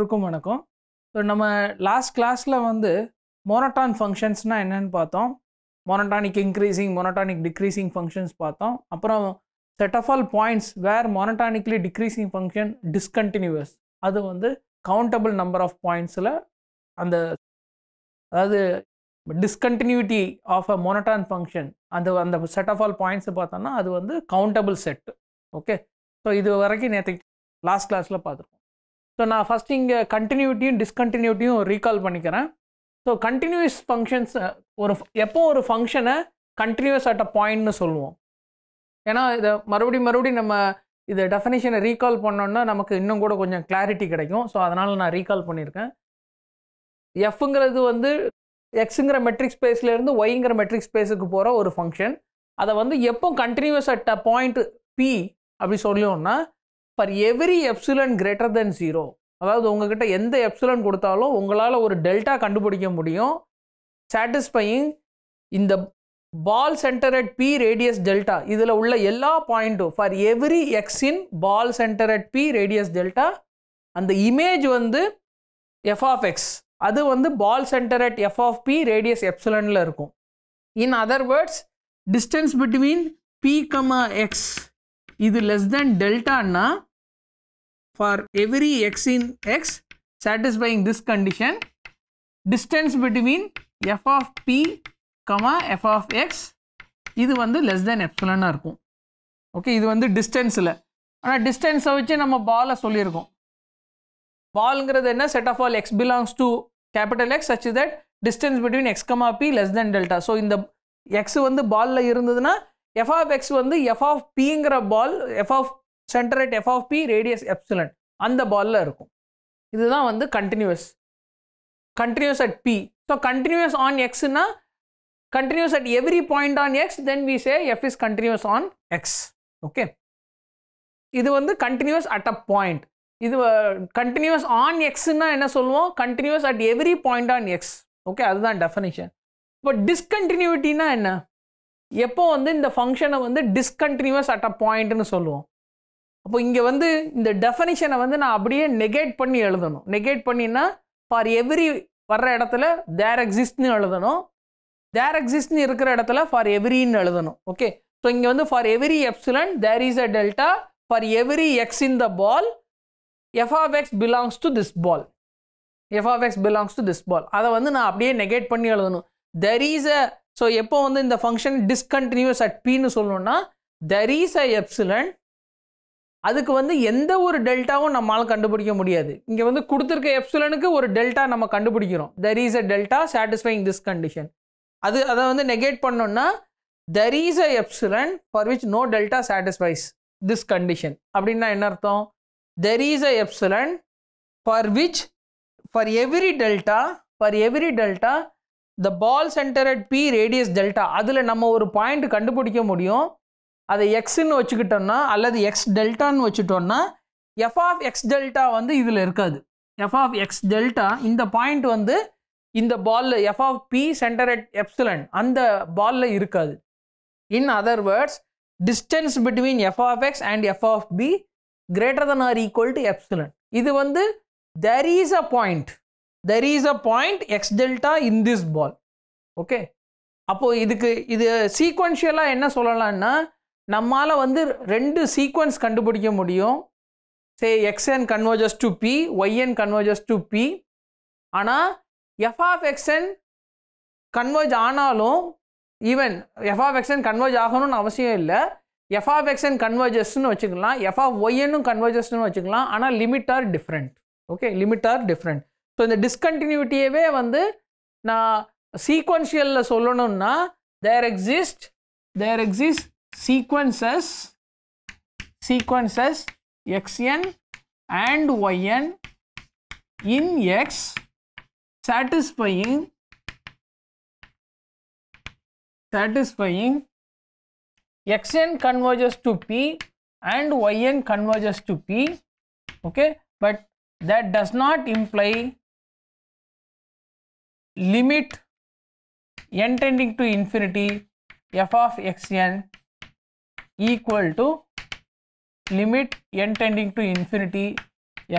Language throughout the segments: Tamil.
எல்லோருக்கும் வணக்கம் ஸோ நம்ம லாஸ்ட் கிளாஸில் வந்து மோனட்டான் ஃபங்க்ஷன்ஸ்னால் என்னென்னு பார்த்தோம் monotonic increasing monotonic decreasing functions பார்த்தோம் அப்புறம் set of all points where monotonically decreasing function discontinuous அது வந்து கவுண்டபிள் நம்பர் ஆஃப் பாயிண்ட்ஸில் அந்த அதாவது discontinuity of a monotone function அந்த அந்த செட் ஆஃப் ஆல் பாயிண்ட்ஸை பார்த்தோம்னா அது வந்து கவுண்டபிள் செட் ஓகே ஸோ இது வரைக்கும் நேற்று லாஸ்ட் கிளாஸில் பார்த்துருக்கோம் ஸோ நான் ஃபஸ்ட்டு இங்கே கண்டினியூட்டியும் டிஸ்கண்டினியூட்டியும் ரீகால் பண்ணிக்கிறேன் ஸோ கண்டினியூஸ் ஃபங்க்ஷன்ஸ் ஒரு எப்போ ஒரு ஃபங்க்ஷனை கண்டினியூஸ் அட் அ பாயிண்ட்னு சொல்லுவோம் ஏன்னா இதை மறுபடியும் மறுபடியும் நம்ம இது டெஃபினேஷனை ரீகால் பண்ணோன்னா நமக்கு இன்னும் கூட கொஞ்சம் கிளாரிட்டி கிடைக்கும் ஸோ அதனால் நான் ரீகால் பண்ணியிருக்கேன் எஃப்ங்கிறது வந்து எக்ஸுங்கிற மெட்ரிக் ஸ்பேஸ்லேருந்து ஒய்ங்கிற மெட்ரிக் ஸ்பேஸுக்கு போகிற ஒரு ஃபங்க்ஷன் அதை வந்து எப்போ continuous at a point p அப்படி சொல்லியோம்னா for every epsilon greater than zero அதாவது உங்ககிட்ட எந்த எப்சுலன் கொடுத்தாலும் உங்களால் ஒரு டெல்டா கண்டுபிடிக்க முடியும் சாட்டிஸ்ஃபையிங் இந்த ball centre at p radius delta இதில் உள்ள எல்லா பாயிண்ட்டும் for every x in ball centre at p radius delta அந்த இமேஜ் வந்து எஃப் ஆஃப் எக்ஸ் அது வந்து ball centre at f of p radius எப்சலனில் இருக்கும் in other words distance between p comma x இது லெஸ் தென் டெல்டான்னா for every x in x satisfying this condition distance between f of p comma f of x இது வந்து less than epsilon இருக்கும் okay இது வந்து distance டிஸ்டன்ஸில் ஆனால் distance வச்சு நம்ம பாலை சொல்லியிருக்கோம் பால்ங்கிறது என்ன set of all x belongs to capital X such that distance between x comma p less than delta so இந்த x வந்து பாலில் இருந்ததுன்னா f of x வந்து f of p பிங்கிற ball f of centre right f of p radius epsilon அந்த பாலில் இருக்கும் இதுதான் வந்து continuous continuous at p so continuous on எக்ஸ்னா continuous at every point on x then we say f is continuous on x okay இது வந்து கண்டினியூஸ் அட் அ பாயிண்ட் இது கண்டினியூஸ் ஆன் எக்ஸ்னா என்ன சொல்லுவோம் continuous at every point on x okay அதுதான் டெஃபனேஷன் இப்போ டிஸ்கண்டினியூட்டினா என்ன எப்போ வந்து இந்த ஃபங்க்ஷனை வந்து டிஸ்கண்டினியூஸ் அட் அ பாயிண்ட்னு சொல்லுவோம் அப்போ இங்கே வந்து இந்த டெஃபனிஷனை வந்து நான் அப்படியே நெகேட் பண்ணி எழுதணும் நெகேட் பண்ணினா ஃபார் எவ்ரி வர்ற இடத்துல தேர் எக்ஸிஸ்ட்னு எழுதணும் தேர் எக்ஸிஸ்ட்னு இருக்கிற இடத்துல ஃபார் எவ்ரின்னு எழுதணும் ஓகே ஸோ இங்கே வந்து for every epsilon there is a delta for every x in the ball f of x belongs to this ball f of x belongs to this ball அதை வந்து நான் அப்படியே நெகேட் பண்ணி எழுதணும் தெர் இஸ் அ ஸோ எப்போ வந்து இந்த ஃபங்க்ஷன் டிஸ்கண்டினியூஸ் அட் பின்னு சொல்லணும்னா தெர் இஸ் அ எப்சிலன் அதுக்கு வந்து எந்த ஒரு டெல்டாவும் நம்மளால் கண்டுபிடிக்க முடியாது இங்கே வந்து கொடுத்துருக்க எப்சுலனுக்கு ஒரு டெல்டா நம்ம கண்டுபிடிக்கிறோம் there is a delta satisfying this condition அது அதை வந்து நெகேட் பண்ணோம்னா there is a epsilon for which no delta satisfies this condition அப்படின்னா என்ன அர்த்தம் there is a epsilon for which for every delta for every delta the ball centre at p radius delta அதில் நம்ம ஒரு பாயிண்ட் கண்டுபிடிக்க முடியும் அதை எக்ஸ்ன்னு வச்சுக்கிட்டோம்னா அல்லது எக்ஸ் டெல்டான்னு வச்சுட்டோம்னா எஃப் ஆஃப் எக்ஸ் டெல்டா வந்து இதில் இருக்காது எஃப் ஆஃப் எக்ஸ் டெல்டா இந்த பாயிண்ட் வந்து இந்த பாலில் f of p centre at epsilon அந்த பாலில் இருக்காது in other words distance between f of x and f of p greater than or equal to epsilon இது வந்து there is a point there is a point x delta in this ball okay அப்போது இதுக்கு இது சீக்வன்ஷியலாக என்ன சொல்லலான்னா நம்மால் வந்து ரெண்டு சீக்வன்ஸ் கண்டுபிடிக்க முடியும் say x n converges to p y n converges to p ஆனால் எஃப் ஆஃப் எக்ஸ்என் கன்வர்ஜ் ஆனாலும் even f of x n converge ஆகணும்னு அவசியம் இல்லை எஃப் ஆஃப் எக்ஸ்என் கன்வர்ஜஸ்ன்னு வச்சுக்கலாம் எஃப் ஆஃப் ஒய்என்னும் கன்வர்ஜஸ்ன்னு வச்சுக்கலாம் ஆனால் limit are different okay limit are different so இந்த டிஸ்கண்டினியூட்டியவே வந்து நான் சீக்வன்ஷியலில் சொல்லணும்னா there exist there exist sequences sequences xn and yn in x satisfying satisfying xn converges to p and yn converges to p okay but that does not imply limit n tending to infinity f of xn equal to limit n tending to infinity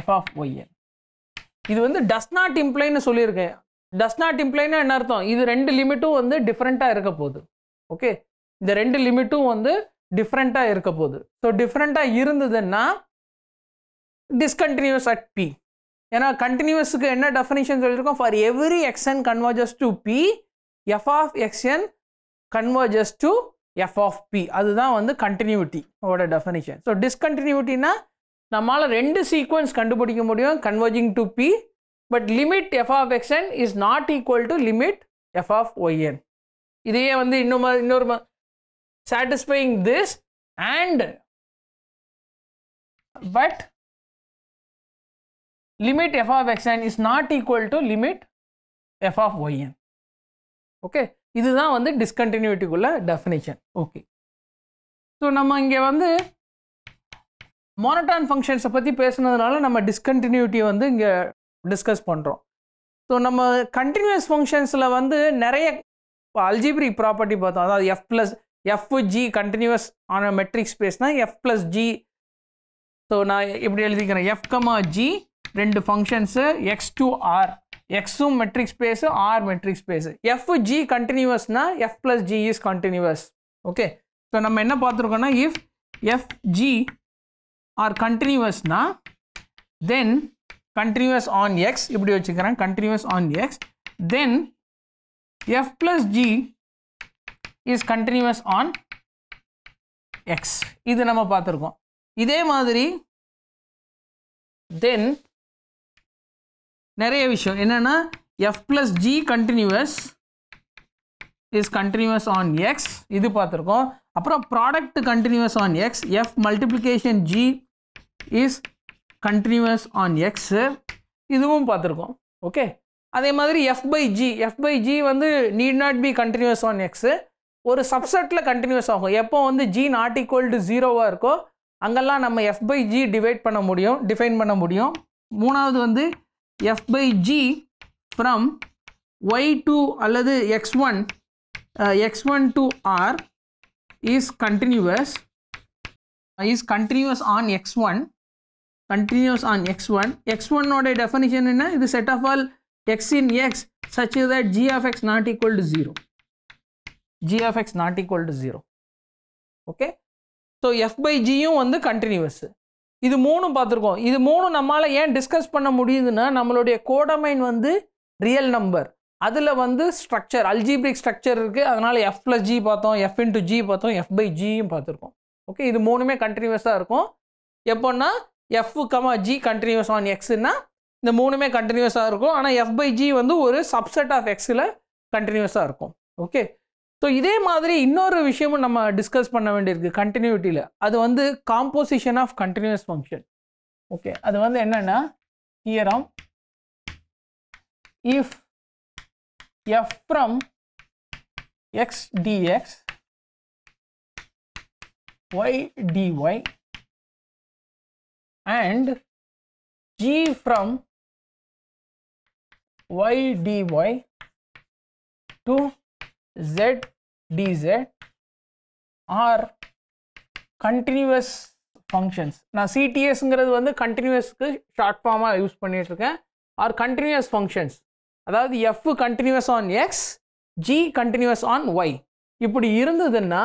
f of yn. இது வந்து does not implyன்னு சொல்லியிருக்கேன் does not implyன்னு என்ன அர்த்தம் இது ரெண்டு லிமிட்டும் வந்து டிஃப்ரெண்ட்டாக இருக்க போகுது ஓகே இந்த ரெண்டு லிமிட்டும் வந்து டிஃப்ரெண்ட்டாக இருக்க போகுது ஸோ டிஃப்ரெண்ட்டாக இருந்ததுன்னா டிஸ்கண்டினியூஸ் அட் பி ஏன்னா கண்டினியூஸுக்கு என்ன டெஃபினிஷன் சொல்லியிருக்கோம் for every x n converges to p f of x n converges to f of p அதுதான் வந்து கண்டினியூட்டி ஓட டெஃபனிஷன் ஸோ டிஸ்கண்டினியூட்டின்னா நம்மளால் ரெண்டு சீக்வன்ஸ் கண்டுபிடிக்க முடியும் converging to p but limit f of x n is not equal to limit f of y n இதையே வந்து இன்னும் இன்னொரு satisfying this and but limit f of xn is not equal to limit f of yn. Okay. இதுதான் வந்து டிஸ்கண்டினியூட்டிக்குள்ள டெஃபினேஷன் ஓகே ஸோ நம்ம இங்கே வந்து மோனட்டான் ஃபங்க்ஷன்ஸை பற்றி பேசுனதுனால நம்ம டிஸ்கண்டினியூட்டியை வந்து இங்கே டிஸ்கஸ் பண்ணுறோம் ஸோ நம்ம கண்டினியூஸ் ஃபங்க்ஷன்ஸில் வந்து நிறைய இப்போ அல்ஜிப்ரிக் ப்ராப்பர்ட்டி பார்த்தோம் அதாவது f plus f g continuous ஆன மெட்ரிக் ஸ்பேஸ்னால் எஃப் ப்ளஸ் ஜி ஸோ நான் இப்படி எழுதிக்கிறேன் எஃப் கமா ஜி ரெண்டு ஃபங்க்ஷன்ஸு எக்ஸ் டூ ஆர் எக்ஸும் metric space R metric space f g கண்டினியூவஸ்னா f plus g is continuous okay so நம்ம என்ன பார்த்துருக்கோம்னா இஃப் எஃப் ஜி ஆர் கண்டினியூவஸ்னா தென் கண்டினியூவஸ் ஆன் எக்ஸ் இப்படி வச்சுக்கிறேன் continuous on x then f plus g is continuous on x இது நம்ம பார்த்துருக்கோம் இதே மாதிரி தென் நிறைய விஷயம் என்னென்னா f plus g continuous is continuous on x இது பார்த்துருக்கோம் அப்புறம் product continuous on x f multiplication g is continuous on sir இதுவும் பார்த்துருக்கோம் ஓகே அதே மாதிரி f by g f by g வந்து need not be continuous on x ஒரு சப்செட்டில் கண்டினியூஸ் ஆகும் எப்போ வந்து ஜி நாட் ஈக்குவல் டு ஜீரோவாக இருக்கோ அங்கெல்லாம் நம்ம எஃப் பை ஜி டிவைட் பண்ண முடியும் டிஃபைன் பண்ண முடியும் மூணாவது வந்து f by g from y to அல்லது x1 uh, x1 to r is continuous uh, is continuous on x1 continuous on x1 x1 ஓடைய definition in the set of all x in x such that g of x not equal to 0 g of x not equal to 0 okay so f by g on the continuous இது மூணும் பார்த்துருக்கோம் இது மூணும் நம்மளால் ஏன் டிஸ்கஸ் பண்ண முடியுதுன்னா நம்மளுடைய கோடமைன் வந்து ரியல் நம்பர் அதில் வந்து ஸ்ட்ரக்சர் அல்ஜிபிரிக் ஸ்ட்ரக்சர் இருக்குது அதனால் எஃப் ப்ளஸ் ஜி பார்த்தோம் எஃப் இன்ட்டு ஜி பார்த்தோம் எஃப் பை ஜியும் பார்த்துருக்கோம் ஓகே இது மூணுமே கண்டினியூஸாக இருக்கும் எப்போன்னா f comma g continuous on எக்ஸ்னா இந்த மூணுமே கண்டினியூஸாக இருக்கும் ஆனால் எஃப் பை ஜி வந்து ஒரு சப்செட் ஆஃப் எக்ஸில் கண்டினியூஸாக இருக்கும் ஓகே ஸோ இதே மாதிரி இன்னொரு விஷயமும் நம்ம டிஸ்கஸ் பண்ண வேண்டியிருக்கு கண்டினியூட்டியில் அது வந்து composition of continuous function okay அது வந்து என்னென்னா theorem if f from x dx y dy and g from y dy to z dz are continuous functions. நான் ctsங்கிறது வந்து continuousக்கு short formமாக யூஸ் பண்ணிட்டு இருக்கேன் ஆர் continuous functions அதாவது f continuous on x g continuous on y இப்படி இருந்ததுன்னா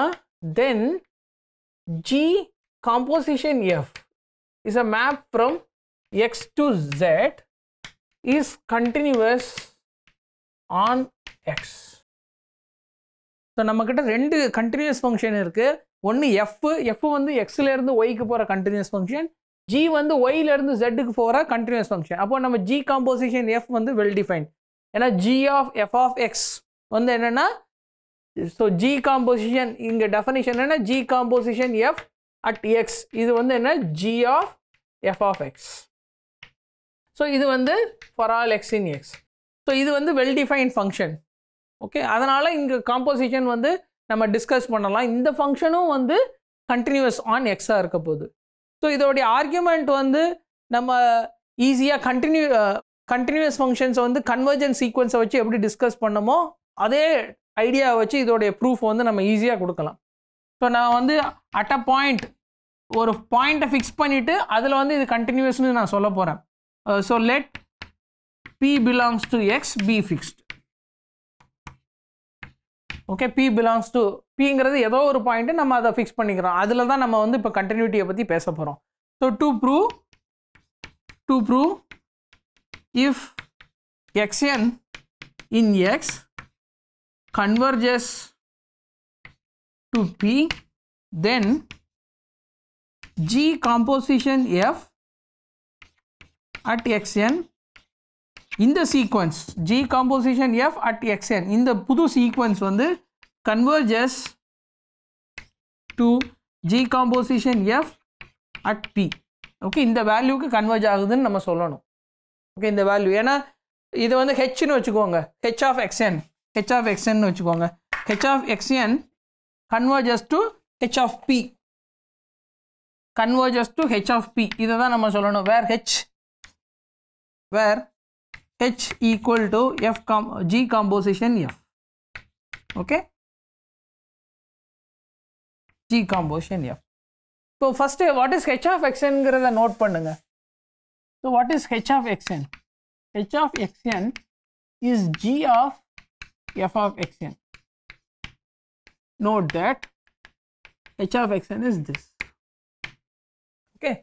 then g composition f is a map from x to z is continuous on x. So நம்மக்கிட்ட ரெண்டு கண்டினியூஸ் ஃபங்க்ஷன் இருக்குது ஒன்று எஃப் எஃப் வந்து எக்ஸ்லேருந்து ஒய்க்கு போகிற கண்டினியூஸ் ஃபங்க்ஷன் ஜி வந்து ஒய்லேருந்து ஜெட்டுக்கு போகிற கண்டினியூஸ் ஃபங்க்ஷன் அப்போ நம்ம ஜி காம்போசிஷன் எஃப் வந்து வெல் டிஃபைன் ஏன்னா g of f of x வந்து என்னென்னா ஸோ ஜி காம்போசிஷன் இங்கே டெஃபனேஷன் என்ன g composition f at x இது வந்து என்ன g of f of x so இது வந்து for all x in x so இது வந்து வெல் டிஃபைன்ட் ஃபங்க்ஷன் ஓகே அதனால் இங்கே காம்போசிஷன் வந்து நம்ம டிஸ்கஸ் பண்ணலாம் இந்த ஃபங்க்ஷனும் வந்து கண்டினியூஸ் ஆன் எக்ஸாக இருக்க போகுது ஸோ இதோடைய ஆர்கியூமெண்ட் வந்து நம்ம ஈஸியாக கண்டினியூ கண்டினியூஸ் ஃபங்க்ஷன்ஸை வந்து கன்வர்ஜன் சீக்வன்ஸை வச்சு எப்படி டிஸ்கஸ் பண்ணமோ அதே ஐடியாவை வச்சு இதோடைய ப்ரூஃப் வந்து நம்ம ஈஸியாக கொடுக்கலாம் ஸோ நான் வந்து அட் அ பாயிண்ட் ஒரு பாயிண்ட்டை ஃபிக்ஸ் பண்ணிவிட்டு அதில் வந்து இது கண்டினியூஸ்னு நான் சொல்ல போகிறேன் so let p belongs to x p fixed okay p belongs to பிங்கிறது ஏதோ ஒரு பாயிண்ட்டு நம்ம அதை ஃபிக்ஸ் பண்ணிக்கிறோம் அதில் தான் நம்ம வந்து இப்போ கண்டினியூட்டியை பற்றி பேச போகிறோம் so to prove to prove n in x x to p then g composition f at x n இந்த sequence g composition f at x n இந்த புது சீக்வன்ஸ் வந்து converges to g composition f at p okay இந்த வேல்யூக்கு கன்வர்ஜ் ஆகுதுன்னு நம்ம சொல்லணும் ஓகே இந்த வேல்யூ ஏன்னா இது வந்து ஹெச்னு வச்சுக்கோங்க h of xn h of எக்ஸ்என்னு வச்சுக்கோங்க h of x n converges to h of p converges to h of p இதை தான் நம்ம சொல்லணும் where h where H equal to F com G composition F. Okay. G composition F. So first what is H of xn ங்கிறத நோட் பண்ணுங்க. So what is H of xn? H of xn is G of F of xn. Note that H of xn is this. Okay.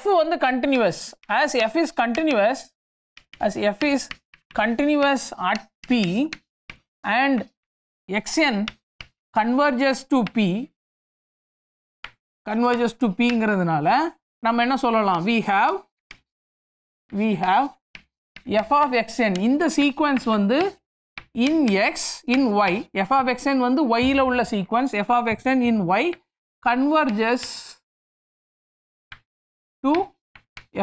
F is continuous. As F is continuous, as f is continuous at p and xn converges to p converges to p pங்கிறதுனால நம்ம என்ன சொல்லலாம் we have we have f of xn இந்த sequence வந்து in x in y f of xn வந்து y ல உள்ள sequence f of xn in y converges to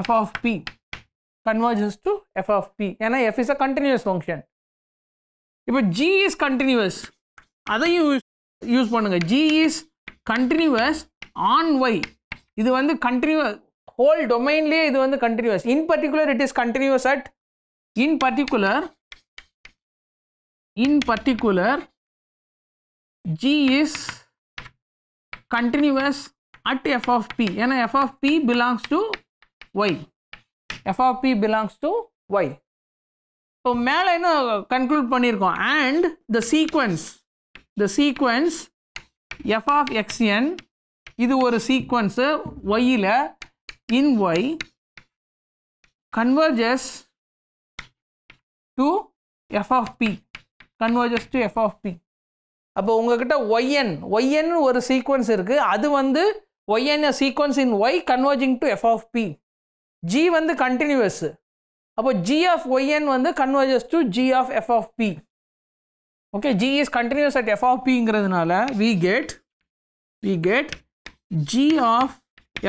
f of p converges to f of p ஏன்னா f is a continuous function இப்போ g is continuous அதையும் யூஸ் பண்ணுங்க g is continuous on y இது வந்து continuous whole domainலே இது வந்து continuous in particular it is continuous at in particular in particular g is continuous at f of p ஏன்னா f of p belongs to y f of p belongs to y இப்போ மேலே என்ன கன்க்ளூட் பண்ணியிருக்கோம் and the sequence the sequence f of x n இது ஒரு சீக்வன்ஸு ஒய்யில் in y converges to f of p converges to f of p அப்போ உங்ககிட்ட ஒய்என் ஒய்என்னு ஒரு சீக்வன்ஸ் இருக்குது அது வந்து y n sequence in y converging to f of p g வந்து continuous அப்போ g of yn வந்து converges to g of f of p okay g is continuous at f of p In இங்கிறதுனால we get we get g of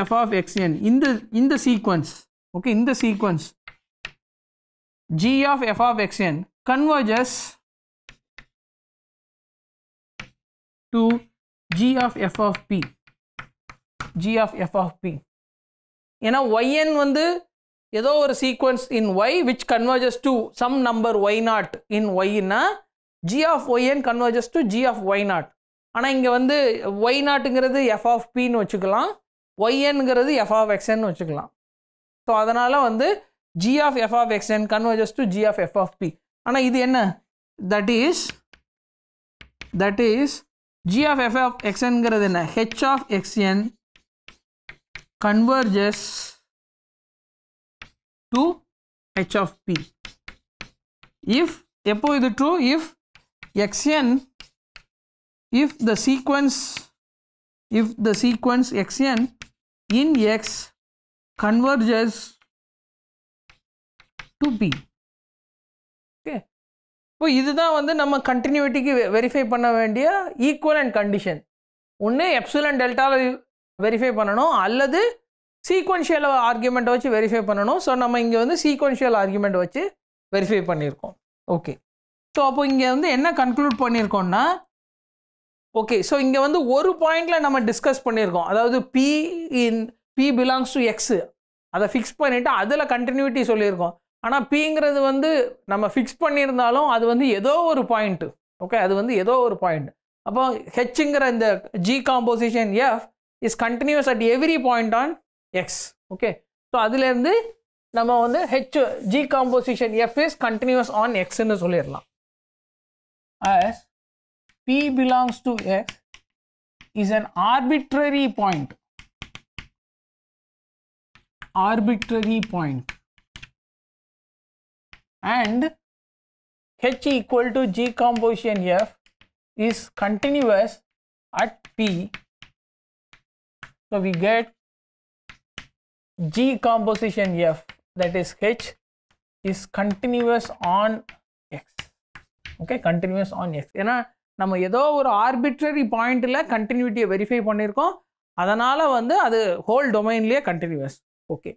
f of xn in the in the sequence okay in the sequence g of f of xn converges to g of f of p g of f of p ஏன்னா ஒய்என் வந்து ஏதோ ஒரு sequence in y which converges to some number y naught in ஒய்னா g of yn converges to g of y naught ஆனால் இங்கே வந்து ஒய் நாட்டுங்கிறது எஃப் ஆஃப் பின்னு வச்சுக்கலாம் ஒய்என்ங்கிறது எஃப் ஆஃப் எக்ஸ்என்னு வச்சுக்கலாம் ஸோ அதனால் வந்து g of f of x n converges to g of f of p ஆனால் இது என்ன that is that is g of f of எக்ஸ்என்கிறது என்ன h of x n converges to h of p. If, எப்போ இது true, if xn, if the sequence, if the sequence xn in x converges to p. இப்போ இதுதான் வந்து நம்ம கண்டினியூட்டிக்கு வெரிஃபை பண்ண வேண்டிய ஈக்குவல் அண்ட் கண்டிஷன் ஒன்று எப்சுலன் டெல்டாவில் வெரிஃபை பண்ணணும் அல்லது சீக்வன்ஷியல் ஆர்குமெண்ட் வச்சு வெரிஃபை பண்ணணும் ஸோ நம்ம இங்கே வந்து சீக்வன்ஷியல் ஆர்குமெண்ட் வச்சு வெரிஃபை பண்ணியிருக்கோம் ஓகே ஸோ அப்போ இங்கே வந்து என்ன கன்க்ளூட் பண்ணியிருக்கோம்னா ஓகே ஸோ இங்கே வந்து ஒரு பாயிண்டில் நம்ம டிஸ்கஸ் பண்ணியிருக்கோம் அதாவது p in p belongs to x அதை ஃபிக்ஸ் பண்ணிவிட்டு அதில் கண்டினியூட்டி சொல்லியிருக்கோம் ஆனால் பிங்கிறது வந்து நம்ம ஃபிக்ஸ் பண்ணியிருந்தாலும் அது வந்து ஏதோ ஒரு பாயிண்ட்டு ஓகே அது வந்து ஏதோ ஒரு பாயிண்ட் அப்போ ஹெச்ங்கிற இந்த g composition f is continuous at every point on x. Okay. So, that is the H G composition F is continuous on x in the solar. As P belongs to x is an arbitrary point. Arbitrary And H equal to G composition F is continuous at P So we get G composition F that is H is continuous on X. Okay, continuous on X. ஏன்னா நம்ம ஏதோ ஒரு ஆர்பிட்ரரி பாயிண்ட்ல கண்டினியூட்டியை வெரிஃபை பண்ணியிருக்கோம் அதனால் வந்து அது ஹோல் டொமைன்லேயே கண்டினியூஸ் ஓகே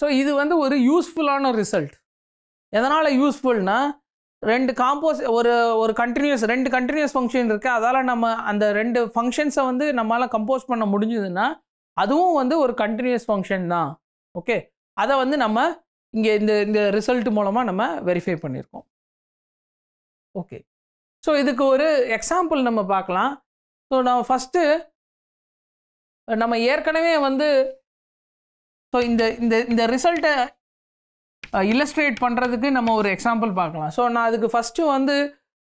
ஸோ இது வந்து ஒரு யூஸ்ஃபுல்லான ரிசல்ட் எதனால் யூஸ்ஃபுல்னா ரெண்டு காம்போஸ் ஒரு ஒரு கண்டினியூஸ் ரெண்டு கண்டினியூஸ் ஃபங்க்ஷன் இருக்குது அதால் நம்ம அந்த ரெண்டு ஃபங்க்ஷன்ஸை வந்து நம்மளால் கம்போஸ் பண்ண முடிஞ்சதுன்னா அதுவும் வந்து ஒரு கண்டினியூஸ் ஃபங்க்ஷன் தான் ஓகே அதை வந்து நம்ம இங்கே இந்த இந்த ரிசல்ட் மூலமாக நம்ம வெரிஃபை பண்ணியிருக்கோம் ஓகே ஸோ இதுக்கு ஒரு எக்ஸாம்பிள் நம்ம பார்க்கலாம் ஸோ நம்ம ஃபஸ்ட்டு நம்ம ஏற்கனவே வந்து ஸோ இந்த இந்த இந்த ரிசல்ட்டை இல்லஸ்ட்ரேட் பண்ணுறதுக்கு நம்ம ஒரு எக்ஸாம்பிள் பார்க்கலாம் ஸோ நான் அதுக்கு ஃபஸ்ட்டு வந்து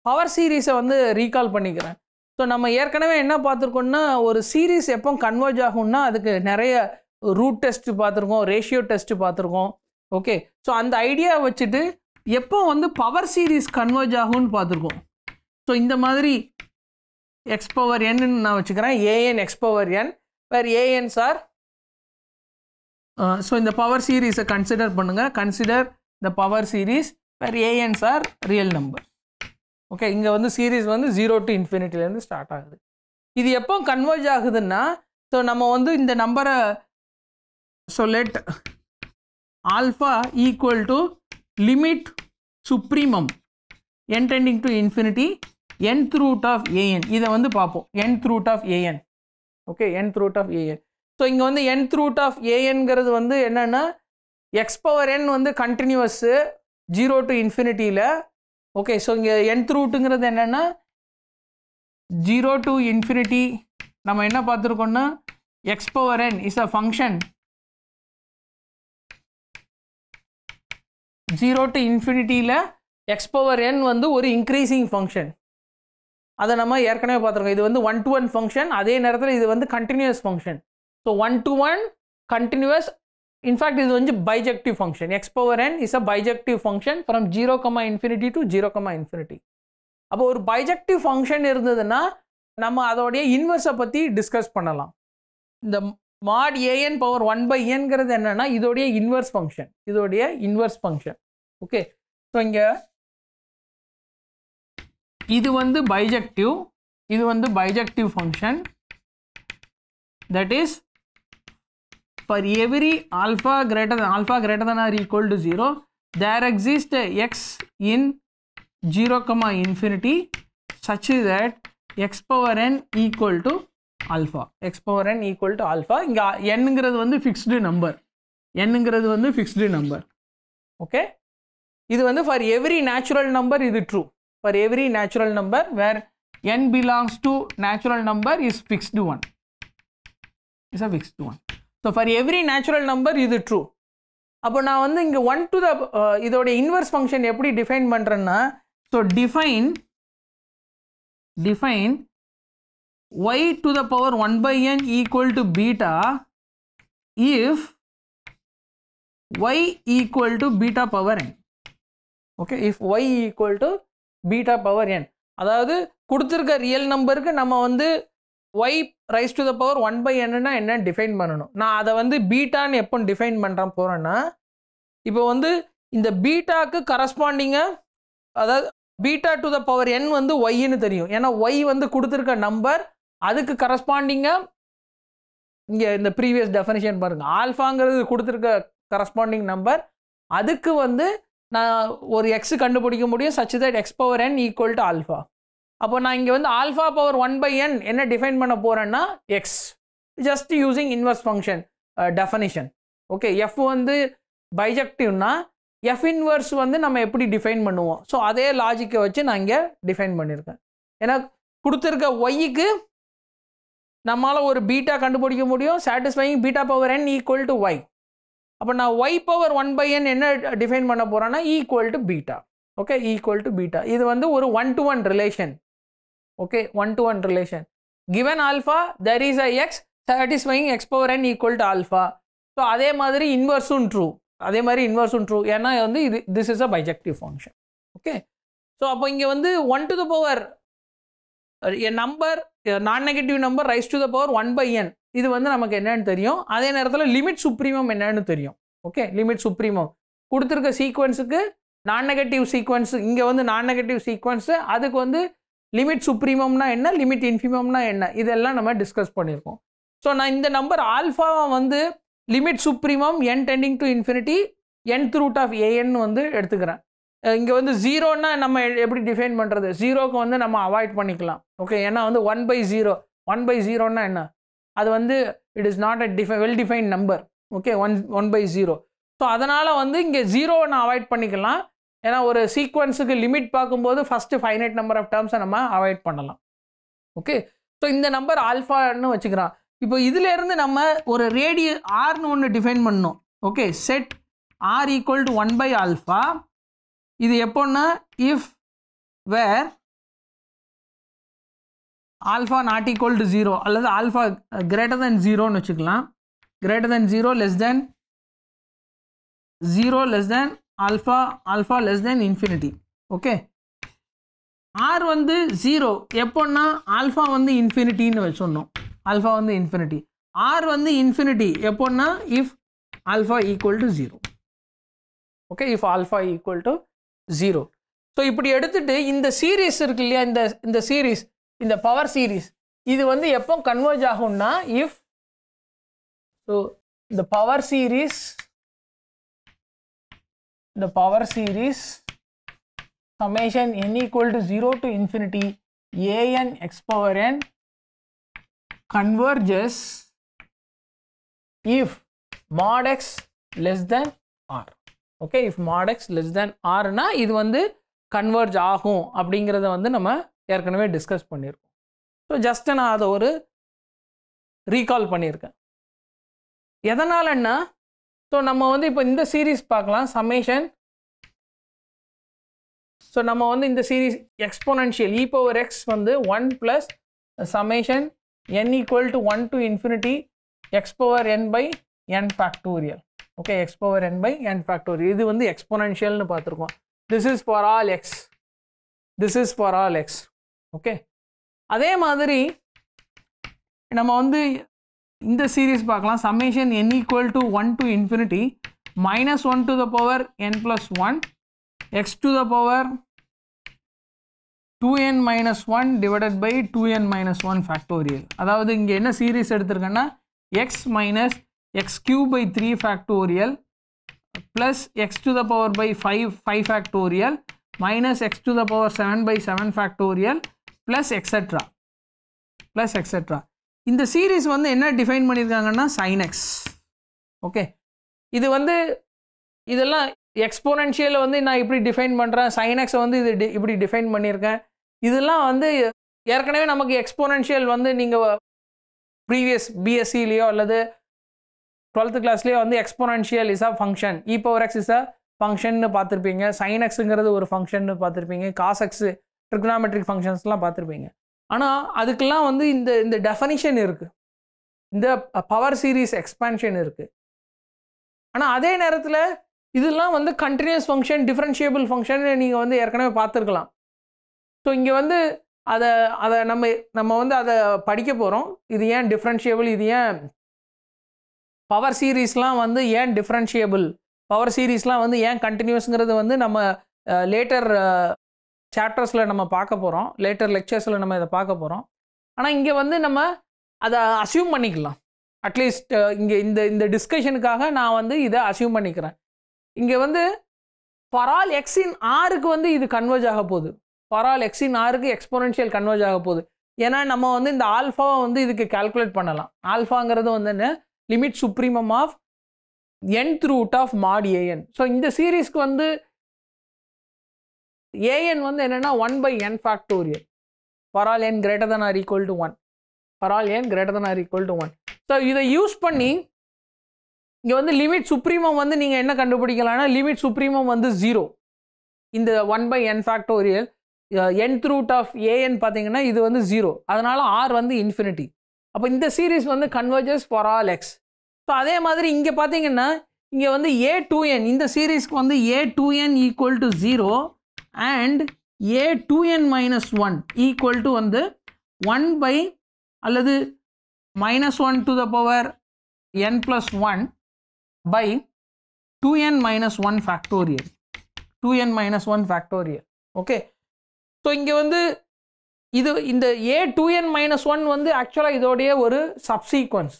பவர் சீரீஸை வந்து ரீகால் பண்ணிக்கிறேன் ஸோ நம்ம ஏற்கனவே என்ன பார்த்துருக்கோம்னா ஒரு சீரீஸ் எப்போ கன்வெர்ஜ் ஆகும்னா அதுக்கு நிறைய ரூட் டெஸ்ட்டு பார்த்துருக்கோம் ரேஷியோ டெஸ்ட்டு பார்த்துருக்கோம் ஓகே ஸோ அந்த ஐடியா வச்சுட்டு எப்போ வந்து பவர் சீரீஸ் கன்வெர்ஜ் ஆகும்னு பார்த்துருக்கோம் ஸோ இந்த மாதிரி எக்ஸ் பவர் என்னன்னு நான் வச்சுக்கிறேன் a n x power n where a n sir so இந்த பவர் சீரீஸை கன்சிடர் பண்ணுங்கள் consider the power series where a n's are real number okay இங்கே வந்து சீரீஸ் வந்து ஜீரோ டு இன்ஃபினிட்டிலேருந்து ஸ்டார்ட் ஆகுது இது எப்போ கன்வர்ஜ் ஆகுதுன்னா ஸோ நம்ம வந்து இந்த நம்பரை so let alpha equal to limit supremum n to infinity n root of a n இதை வந்து பார்ப்போம் n root of a n okay n root of a n so இங்கே வந்து என் த்ரூட் ஆஃப் ஏஎன்கிறது வந்து என்னென்னா எக்ஸ் பவர் என் வந்து கண்டினியூவஸ்ஸு ஜீரோ டு இன்ஃபினிட்டியில் ஓகே ஸோ இங்கே என் த்ரூட்டுங்கிறது என்னென்னா ஜீரோ டு இன்ஃபினிட்டி நம்ம என்ன பார்த்துருக்கோம்னா x power n is a function zero to இன்ஃபினிட்டியில் எக்ஸ் பவர் என் வந்து ஒரு இன்க்ரீஸிங் ஃபங்க்ஷன் அதை நம்ம ஏற்கனவே பார்த்துருக்கோம் இது வந்து ஒன் டு ஒன் ஃபங்க்ஷன் அதே நேரத்தில் இது வந்து continuous function so one to one continuous in fact இது வந்து bijective function x power n is a bijective function bijective function from 0 comma infinity to 0 அப்போ ஒரு பைஜெக்டிவ் ஃபங்க்ஷன் இருந்ததுன்னா நம்ம அதோடைய இன்வெர்ஸை பற்றி டிஸ்கஸ் பண்ணலாம் இந்த mod a n power one by ஏன்கிறது என்னென்னா இதோடைய இன்வெர்ஸ் ஃபங்க்ஷன் இதோடைய இன்வெர்ஸ் ஃபங்க்ஷன் ஓகே ஸோ இங்கே இது வந்து பைஜெக்டிவ் இது வந்து bijective function that is for every alpha greater than alpha greater than or equal to 0 there exists x in 0 comma infinity such that x power n equal to alpha x power n equal to alpha n nங்கிறது வந்து fixed number n nங்கிறது வந்து fixed number okay இது வந்து for every natural number is true for every natural number where n belongs to natural number is fixed one is a fixed one ஸோ ஃபார் எவ்ரி நேச்சுரல் நம்பர் இது ட்ரூ அப்போ நான் வந்து இங்கே ஒன் டு த இதோடைய இன்வர்ஸ் ஃபங்க்ஷன் எப்படி டிஃபைன் பண்ணுறேன்னா so define define y to the power one by n equal to beta if y equal to beta power n okay if y equal to beta power n அதாவது கொடுத்துருக்க ரியல் நம்பருக்கு நம்ம வந்து y rise to the power one by என்னன்னா என்னன்னு டிஃபைன் பண்ணணும் நான் அதை வந்து பீட்டான்னு எப்போ டிஃபைன் பண்ணுறேன் போகிறேன்னா இப்போ வந்து இந்த பீட்டாக்கு கரஸ்பாண்டிங்காக அதாவது beta to the power n வந்து ஒய்ன்னு தெரியும் ஏன்னா ஒய் வந்து கொடுத்துருக்க நம்பர் அதுக்கு கரஸ்பாண்டிங்காக இங்கே இந்த ப்ரீவியஸ் டெஃபினேஷன் பாருங்கள் ஆல்ஃபாங்கிறது கொடுத்துருக்க கரஸ்பாண்டிங் நம்பர் அதுக்கு வந்து நான் ஒரு எக்ஸ் கண்டுபிடிக்க முடியும் such that x power n equal to alpha அப்போ நான் இங்கே வந்து alpha power one by n என்ன டிஃபைன் பண்ண போகிறேன்னா x just using inverse function definition okay f வந்து பைஜெக்டிவ்னா எஃப் இன்வெர்ஸ் வந்து நம்ம எப்படி டிஃபைன் பண்ணுவோம் ஸோ அதே லாஜிக்கை வச்சு நான் இங்கே டிஃபைன் பண்ணியிருக்கேன் ஏன்னா கொடுத்துருக்க ஒய்க்கு நம்மளால் ஒரு பீட்டா கண்டுபிடிக்க முடியும் satisfying beta power n equal to y அப்போ நான் y power one by n என்ன டிஃபைன் பண்ண போகிறேன்னா equal to beta okay equal to beta இது வந்து ஒரு one to one relation okay one to one relation given alpha alpha, is a x x satisfying x power n equal alpha so அதே மாதிரி இன்வர்ஸும் ட்ரூ அதே மாதிரி இன்வர்ஸும் ட்ரூ ஏன்னா வந்து இது this is a bijective function okay so அப்போ இங்கே வந்து one to the power n number non negative number rise to the power one by n இது வந்து நமக்கு என்னன்னு தெரியும் அதே நேரத்தில் லிமிட் சுப்ரீமம் என்னன்னு தெரியும் ஓகே லிமிட் சுப்ரீமம் கொடுத்துருக்க சீக்வன்ஸுக்கு நான் நெகட்டிவ் சீக்வன்ஸ் இங்கே வந்து நான் நெகட்டிவ் சீக்வன்ஸு அதுக்கு வந்து லிமிட் சுப்ரீமம்னா என்ன லிமிட் இன்ஃபிமம்னா என்ன இதெல்லாம் நம்ம டிஸ்கஸ் பண்ணியிருக்கோம் ஸோ நான் இந்த நம்பர் ஆல்ஃபாவை வந்து limit supremum n tending to infinity n root of a n வந்து எடுத்துக்கிறேன் இங்கே வந்து ஜீரோன்னா நம்ம எப்படி டிஃபைன் பண்ணுறது ஜீரோக்கு வந்து நம்ம அவாய்ட் பண்ணிக்கலாம் ஓகே ஏன்னா வந்து one by zero one by ஜீரோன்னா என்ன அது வந்து it is not a defy well define number okay one one by zero so அதனால் வந்து இங்கே ஜீரோவை நான் அவாய்ட் பண்ணிக்கலாம் ஏன்னா ஒரு சீக்வன்ஸுக்கு லிமிட் பார்க்கும்போது ஃபஸ்ட்டு ஃபைனைட் நம்பர் ஆஃப் டேர்ம்ஸை நம்ம அவாய்ட் பண்ணலாம் ஓகே ஸோ இந்த நம்பர் ஆல்ஃபான்னு வச்சுக்கிறான் இப்போ இதிலேருந்து நம்ம ஒரு ரேடிய ஆர்னு ஒன்று டிஃபைன் பண்ணணும் okay set r equal to one by alpha இது எப்போன்னா if where alpha not equal to zero அல்லது ஆல்ஃபா கிரேட்டர் தென் ஜீரோன்னு வச்சுக்கலாம் greater than zero less than zero less than alpha alpha less than infinity okay r வந்து ஜீரோ எப்போன்னா ஆல்ஃபா வந்து இன்ஃபினிட்டின்னு வச்சுடணும் ஆல்ஃபா வந்து infinity ஆர் வந்து infinity எப்போன்னா if alpha equal to zero okay if alpha equal to zero so இப்படி எடுத்துகிட்டு இந்த series இருக்கில்லியா இல்லையா இந்த இந்த இந்த பவர் series இது வந்து எப்போம் converge ஆகும்னா இஃப் ஸோ இந்த power series the power series summation n equal to 0 to infinity a n x power n converges if mod x less than r okay if mod x less than ஆர்னா இது வந்து கன்வர்ஜ் ஆகும் அப்படிங்கிறத வந்து நம்ம ஏற்கனவே டிஸ்கஸ் பண்ணியிருக்கோம் ஸோ ஜஸ்ட்டு நான் அதை ஒரு ரீகால் பண்ணியிருக்கேன் எதனாலன்னா ஸோ நம்ம வந்து இப்போ இந்த சீரீஸ் பார்க்கலாம் சமேஷன் ஸோ நம்ம வந்து இந்த series exponential e power x வந்து one plus summation n equal to one to infinity x power n by n factorial okay x power n by n factorial இது வந்து எக்ஸ்போனன்ஷியல்னு பார்த்துருக்கோம் this is for all x this is for all x okay அதே மாதிரி நம்ம வந்து இந்த சீரீஸ் பார்க்கலாம் summation n equal to one to infinity minus one to the power n plus one X to the power two n minus one divided by two n minus one factorial அதாவது இங்கே என்ன சீரீஸ் எடுத்திருக்கேன்னா x minus x cube by three factorial plus x to the power by five five factorial minus x to the power seven by seven factorial plus etcetera plus etcetera இந்த சீரீஸ் வந்து என்ன டிஃபைன் பண்ணியிருக்காங்கன்னா சைனக்ஸ் ஓகே இது வந்து இதெல்லாம் எக்ஸ்போனன்ஷியலில் வந்து நான் இப்படி டிஃபைன் பண்ணுறேன் சைனக்ஸை வந்து இது இப்படி டிஃபைன் பண்ணியிருக்கேன் இதெல்லாம் வந்து ஏற்கனவே நமக்கு எக்ஸ்போனன்ஷியல் வந்து நீங்கள் ப்ரீவியஸ் பிஎஸ்சிலேயோ அல்லது டுவெல்த்து கிளாஸ்லேயோ வந்து exponential is a function e power x is a ஃபங்க்ஷன்னு பார்த்துருப்பீங்க சைனக்ஸுங்கிறது ஒரு ஃபங்க்ஷன்னு பார்த்துருப்பீங்க காசக்ஸு ட்ரிக்னாமெட்ரிக் ஃபங்க்ஷன்ஸ்லாம் பார்த்துருப்பீங்க ஆனால் அதுக்கெல்லாம் வந்து இந்த இந்த டெஃபனிஷன் இருக்குது இந்த பவர் சீரீஸ் எக்ஸ்பேன்ஷன் இருக்குது ஆனால் அதே நேரத்தில் இதெல்லாம் வந்து கண்டினியூஸ் ஃபங்க்ஷன் டிஃப்ரென்ஷியபிள் ஃபங்க்ஷன் நீங்கள் வந்து ஏற்கனவே பார்த்துருக்கலாம் ஸோ இங்கே வந்து அதை அதை நம்ம நம்ம வந்து அதை படிக்க போகிறோம் இது ஏன் டிஃப்ரென்ஷியபிள் இது ஏன் பவர் சீரீஸ்லாம் வந்து ஏன் டிஃப்ரென்ஷியபிள் பவர் சீரீஸ்லாம் வந்து ஏன் கண்டினியூஸுங்கிறது வந்து நம்ம லேட்டர் சாப்டர்ஸில் நம்ம பார்க்க போகிறோம் லேட்டர் லெக்சர்ஸில் நம்ம இதை பார்க்க போகிறோம் ஆனால் இங்கே வந்து நம்ம அதை அசியூம் பண்ணிக்கலாம் அட்லீஸ்ட் இங்கே இந்த இந்த டிஸ்கஷனுக்காக நான் வந்து இதை அசியூம் பண்ணிக்கிறேன் இங்கே வந்து ஃபரால் எக்ஸின் ஆருக்கு வந்து இது கன்வெர்ஜ் ஆக போகுது ஃபரால் எக்ஸின் ஆருக்கு எக்ஸ்போனன்ஷியல் கன்வர்ஜ் ஆக போகுது ஏன்னா நம்ம வந்து இந்த ஆல்ஃபாவை வந்து இதுக்கு கால்குலேட் பண்ணலாம் ஆல்ஃபாங்கிறது வந்து என்ன limit supremum of n th root of mod a n so இந்த சீரீஸ்க்கு வந்து ஏஎன் வந்து என்னென்னா one by n factorial for all n greater than or equal to one for all n greater than or equal to one so இதை யூஸ் பண்ணி இங்கே வந்து லிமிட் சுப்ரீமம் வந்து நீங்கள் என்ன கண்டுபிடிக்கலாம்னா லிமிட் சுப்ரீமம் வந்து ஜீரோ இந்த one by n factorial n root of a n பார்த்தீங்கன்னா இது வந்து ஜீரோ அதனால் ஆர் வந்து இன்ஃபினிட்டி அப்போ இந்த சீரீஸ் வந்து converges for all x so அதே மாதிரி இங்கே பார்த்தீங்கன்னா இங்கே வந்து ஏ டூ என் இந்த சீரீஸ்க்கு வந்து a two n equal to zero and a two n minus one equal to வந்து ஒன் பை அல்லது minus one to the power n plus one by two n minus one factorial two n minus one factorial okay so இங்கே வந்து இது இந்த a two n minus one வந்து ஆக்சுவலாக இதோடைய ஒரு சப்சீக்வன்ஸ்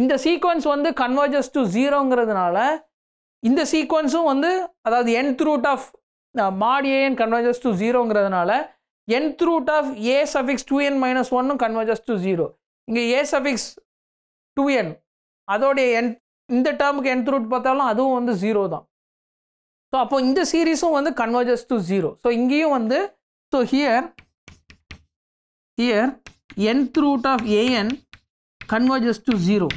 இந்த சீக்வன்ஸ் வந்து கன்வர்ஜஸ் டு ஜீரோங்கிறதுனால இந்த சீக்வன்ஸும் வந்து அதாவது n root of mod a n converges to ஜீரோங்கிறதுனால n root of a suffix two n minus ஒன்னும் கன்வர்ஜஸ் டு ஜீரோ இங்கே ஏ சஃபிக்ஸ் டூ என் அதோடைய என் இந்த டேர்முக்கு என் ரூட் பார்த்தாலும் அதுவும் வந்து ஜீரோ தான் ஸோ அப்போ இந்த சீரீஸும் வந்து கன்வர்ஜஸ் டு ஜீரோ ஸோ இங்கேயும் வந்து so here here n root of a n converges to zero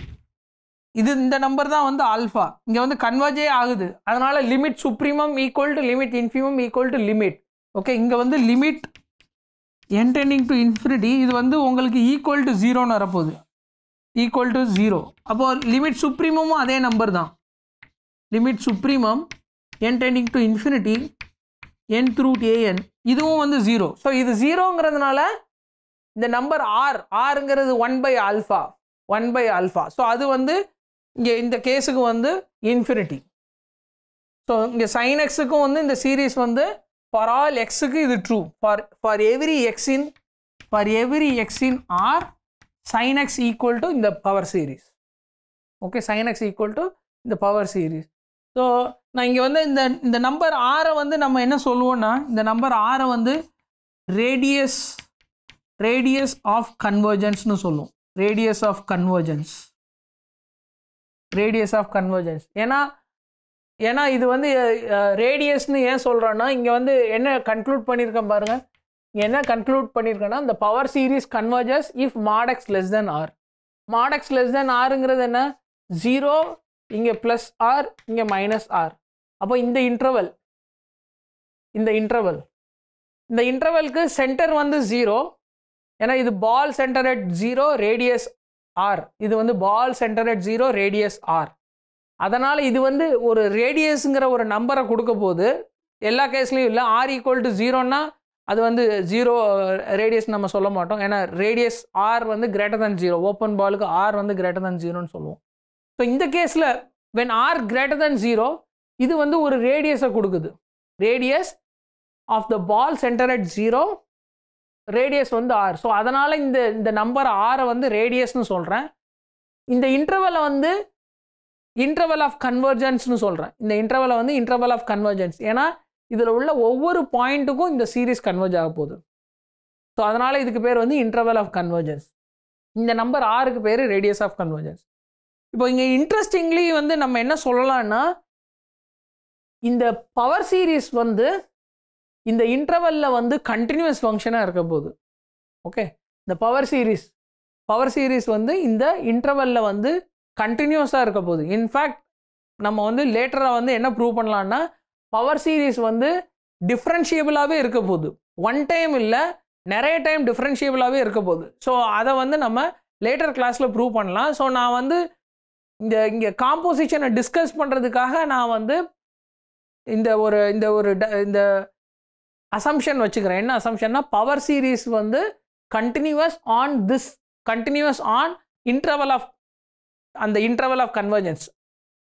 இது இந்த நம்பர் தான் வந்து ஆல்ஃபா இங்கே வந்து கன்வர்ஜே ஆகுது அதனால் limit supremum equal to limit infimum equal to limit okay இங்கே வந்து லிமிட் என்டெண்டிங் டு இன்ஃபினிட்டி இது வந்து உங்களுக்கு ஈக்குவல் டு ஜீரோன்னு வரப்போகுது ஈக்குவல் டு ஜீரோ அப்போது லிமிட் சுப்ரீமமும் அதே நம்பர் தான் limit supremum n to infinity n th root a n இதுவும் வந்து ஜீரோ ஸோ இது ஜீரோங்கிறதுனால இந்த நம்பர் ஆர் ஆருங்கிறது one by alpha one by alpha so அது வந்து இங்கே இந்த கேஸுக்கு வந்து இன்ஃபினிட்டி ஸோ இங்கே சைன் எக்ஸுக்கும் வந்து இந்த சீரீஸ் வந்து ஃபார் ஆல் எக்ஸுக்கு இது true for for every x in for every x in R sine x equal to இந்த power series okay sine x equal to இந்த பவர் சீரீஸ் ஸோ நான் இங்கே வந்து இந்த இந்த நம்பர் ஆரை வந்து நம்ம என்ன சொல்லுவோன்னா இந்த நம்பர் ஆரை வந்து ரேடியஸ் ரேடியஸ் ஆஃப் கன்வர்ஜன்ஸ்னு சொல்லுவோம் radius of convergence radius of convergence ஏன்னா ஏன்னா இது வந்து ரேடியஸ்னு ஏன் சொல்கிறோன்னா இங்கே வந்து என்ன கன்க்ளூட் பண்ணியிருக்கேன் பாருங்கள் என்ன கன்க்ளூட் பண்ணியிருக்கேன்னா இந்த power series converges if mod x less than R mod x less than ஆருங்கிறது என்ன ஜீரோ இங்கே ப்ளஸ் ஆர் இங்கே மைனஸ் ஆர் அப்போ இந்த இன்டர்வல் இந்த இன்டர்வல் இந்த இன்டர்வலுக்கு சென்டர் வந்து ஜீரோ ஏன்னா இது ball centre at zero radius R இது வந்து ball centre at zero radius R அதனால் இது வந்து ஒரு ரேடியஸுங்கிற ஒரு நம்பரை கொடுக்க போது எல்லா கேஸ்லேயும் இல்லை ஆர் ஈக்குவல் டு ஜீரோன்னா அது வந்து ஜீரோ ரேடியஸ் நம்ம சொல்ல மாட்டோம் ஏன்னா ரேடியஸ் ஆர் வந்து கிரேட்டர் தன் ஜீரோ ஓப்பன் பாலுக்கு ஆர் வந்து கிரேட்டர் தன் ஜீரோன்னு சொல்லுவோம் ஸோ இந்த கேஸில் when R greater than zero இது வந்து ஒரு ரேடியஸை கொடுக்குது radius of the ball centre at zero radius வந்து ஆறு ஸோ அதனால் இந்த இந்த நம்பர் ஆறை வந்து ரேடியஸ்னு சொல்கிறேன் இந்த இன்டர்வலை வந்து இன்டர்வல் ஆஃப் கன்வர்ஜன்ஸ்னு சொல்கிறேன் இந்த இன்டர்வலை வந்து இன்டர்வல் ஆஃப் கன்வர்ஜன்ஸ் ஏன்னா இதில் உள்ள ஒவ்வொரு பாயிண்ட்டுக்கும் இந்த சீரீஸ் கன்வெர்ஜ் ஆக போகுது ஸோ அதனால் இதுக்கு பேர் வந்து இன்டர்வல் ஆஃப் கன்வர்ஜன்ஸ் இந்த நம்பர் ஆறுக்கு பேர் ரேடியஸ் ஆஃப் கன்வர்ஜன்ஸ் இப்போ இங்கே இன்ட்ரெஸ்டிங்லி வந்து நம்ம என்ன சொல்லலாம்னா இந்த பவர் சீரீஸ் வந்து இந்த இன்டர்வலில் வந்து கண்டினியூஸ் ஃபங்க்ஷனாக இருக்க போகுது ஓகே இந்த பவர் சீரீஸ் பவர் சீரீஸ் வந்து இந்த இன்டர்வலில் வந்து கண்டினியூஸாக இருக்க போகுது இன்ஃபேக்ட் நம்ம வந்து லேட்டராக வந்து என்ன ப்ரூவ் பண்ணலான்னா பவர் சீரீஸ் வந்து டிஃப்ரென்ஷியபிளாகவே இருக்க போகுது ஒன் டைம் இல்லை நிறைய டைம் டிஃப்ரென்ஷியபிளாகவே இருக்க போகுது ஸோ அதை வந்து நம்ம லேட்டர் கிளாஸில் ப்ரூவ் பண்ணலாம் ஸோ நான் வந்து இந்த இங்கே காம்போசிஷனை டிஸ்கஸ் பண்ணுறதுக்காக நான் வந்து இந்த ஒரு இந்த ஒரு இந்த அசம்ஷன் வச்சுக்கிறேன் என்ன அசம்ஷன்னா பவர் சீரீஸ் வந்து continuous on this continuous on interval of அந்த இன்டர்வல் ஆஃப் கன்வர்ஜென்ஸ்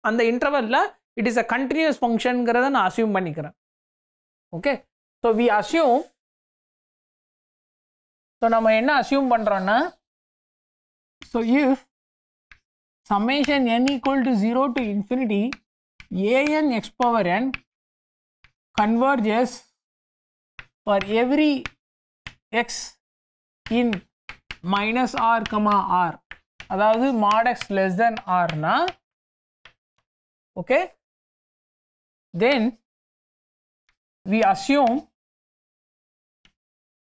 அந்த இன்டர்வலில் இட் இஸ் அ கண்டினியூஸ் ஃபங்க்ஷனுங்கிறத நான் அசியூம் பண்ணிக்கிறேன் okay so we assume so நம்ம என்ன அசியூம் பண்ணுறோன்னா so if summation n equal to zero to infinity a n x power n converges for every x in minus r comma r அதாவது mod x less than r na okay then we assume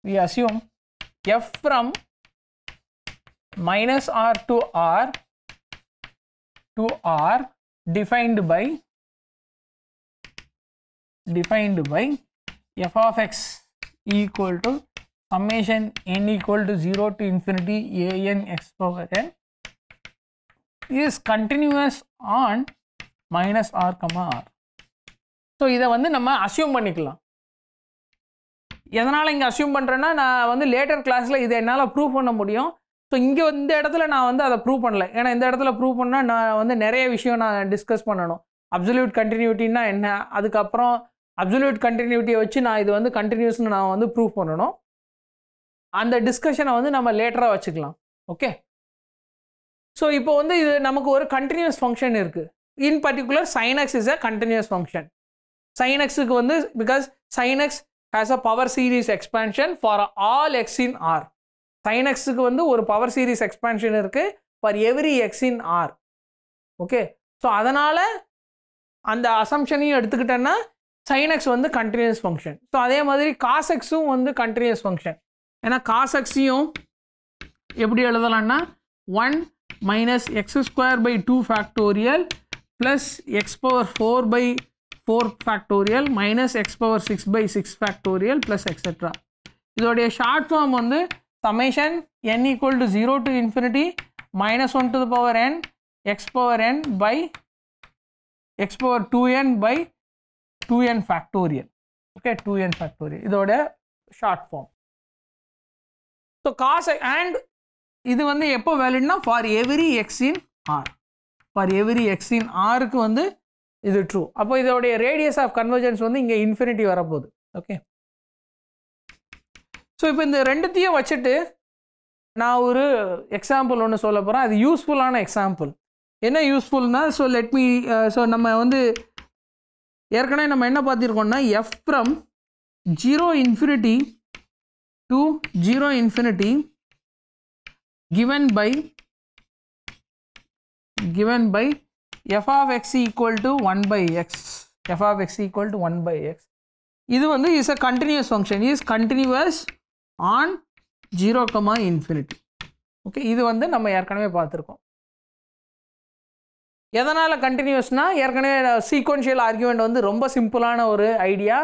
we assume f from minus r to r to r defined by defined by f of x equal to summation n equal to 0 to infinity a n x power n is continuous on minus r comma r. So இதை வந்து நம்ம assume பண்ணிக்கலாம் எதனால் இங்கே அசியூம் பண்ணுறேன்னா நான் வந்து லேட்டர் கிளாஸில் இதை என்னால் ப்ரூவ் பண்ண முடியும் ஸோ இங்கே இந்த இடத்துல நான் வந்து அதை ப்ரூவ் பண்ணல ஏன்னா இந்த இடத்துல ப்ரூவ் பண்ணால் நான் வந்து நிறைய விஷயம் நான் டிஸ்கஸ் பண்ணணும் அப்சல்யூட் கண்டினியூட்டின்னா என்ன அதுக்கப்புறம் அப்சல்யூட் கண்டினியூட்டியை வச்சு நான் இது வந்து கண்டினியூஸ்னு நான் வந்து ப்ரூவ் பண்ணணும் அந்த டிஸ்கஷனை வந்து நம்ம லேட்டராக வச்சுக்கலாம் ஓகே ஸோ இப்போ வந்து இது நமக்கு ஒரு கண்டினியூஸ் ஃபங்க்ஷன் இருக்குது in particular sine x is a continuous function சைனக்ஸுக்கு வந்து because sine x has a power series expansion for all x in R சைனக்ஸுக்கு வந்து ஒரு பவர் சீரீஸ் எக்ஸ்பேன்ஷன் இருக்குது for every x in R okay so அதனால் அந்த அசம்ஷனையும் எடுத்துக்கிட்டேன்னா சைனக்ஸ் வந்து கண்டினியூஸ் ஃபங்க்ஷன் ஸோ அதே மாதிரி காசெக்ஸும் வந்து கண்டினியூஸ் ஃபங்க்ஷன் ஏன்னா காசெக்ஸையும் எப்படி எழுதலாம்னா one minus x square by two factorial plus x power four by four factorial minus x power six by six factorial plus etcetera இதோடைய ஷார்ட் ஃபார்ம் வந்து summation n equal to zero to infinity minus one to the power n x power n by x power two n by two n factorial okay two n factorial இதோட short form so cos and இது வந்து எப்போ வேலிட்னா for every x in R for every x in ஆருக்கு வந்து இது ட்ரூ அப்போ இதோடைய ரேடியஸ் ஆஃப் கன்வர்ஜன்ஸ் வந்து இங்கே இன்ஃபினிட்டி வரப்போகுது ஓகே ஸோ இப்போ இந்த ரெண்டுத்தையும் வச்சுட்டு நான் ஒரு எக்ஸாம்பிள் ஒன்று சொல்ல போகிறேன் அது யூஸ்ஃபுல்லான எக்ஸாம்பிள் என்ன யூஸ்ஃபுல்னால் ஸோ லெட் மீ ஸோ நம்ம வந்து ஏற்கனவே நம்ம என்ன பார்த்துருக்கோம்னா f from zero infinity to zero infinity given by given by f of x equal to one by x f of x equal to one by x இது வந்து is a continuous function is continuous on zero comma infinity okay இது வந்து நம்ம ஏற்கனவே பார்த்துருக்கோம் எதனால் கண்டினியூஸ்னால் ஏற்கனவே சீக்வன்ஷியல் ஆர்குமெண்ட் வந்து ரொம்ப சிம்பிளான ஒரு ஐடியா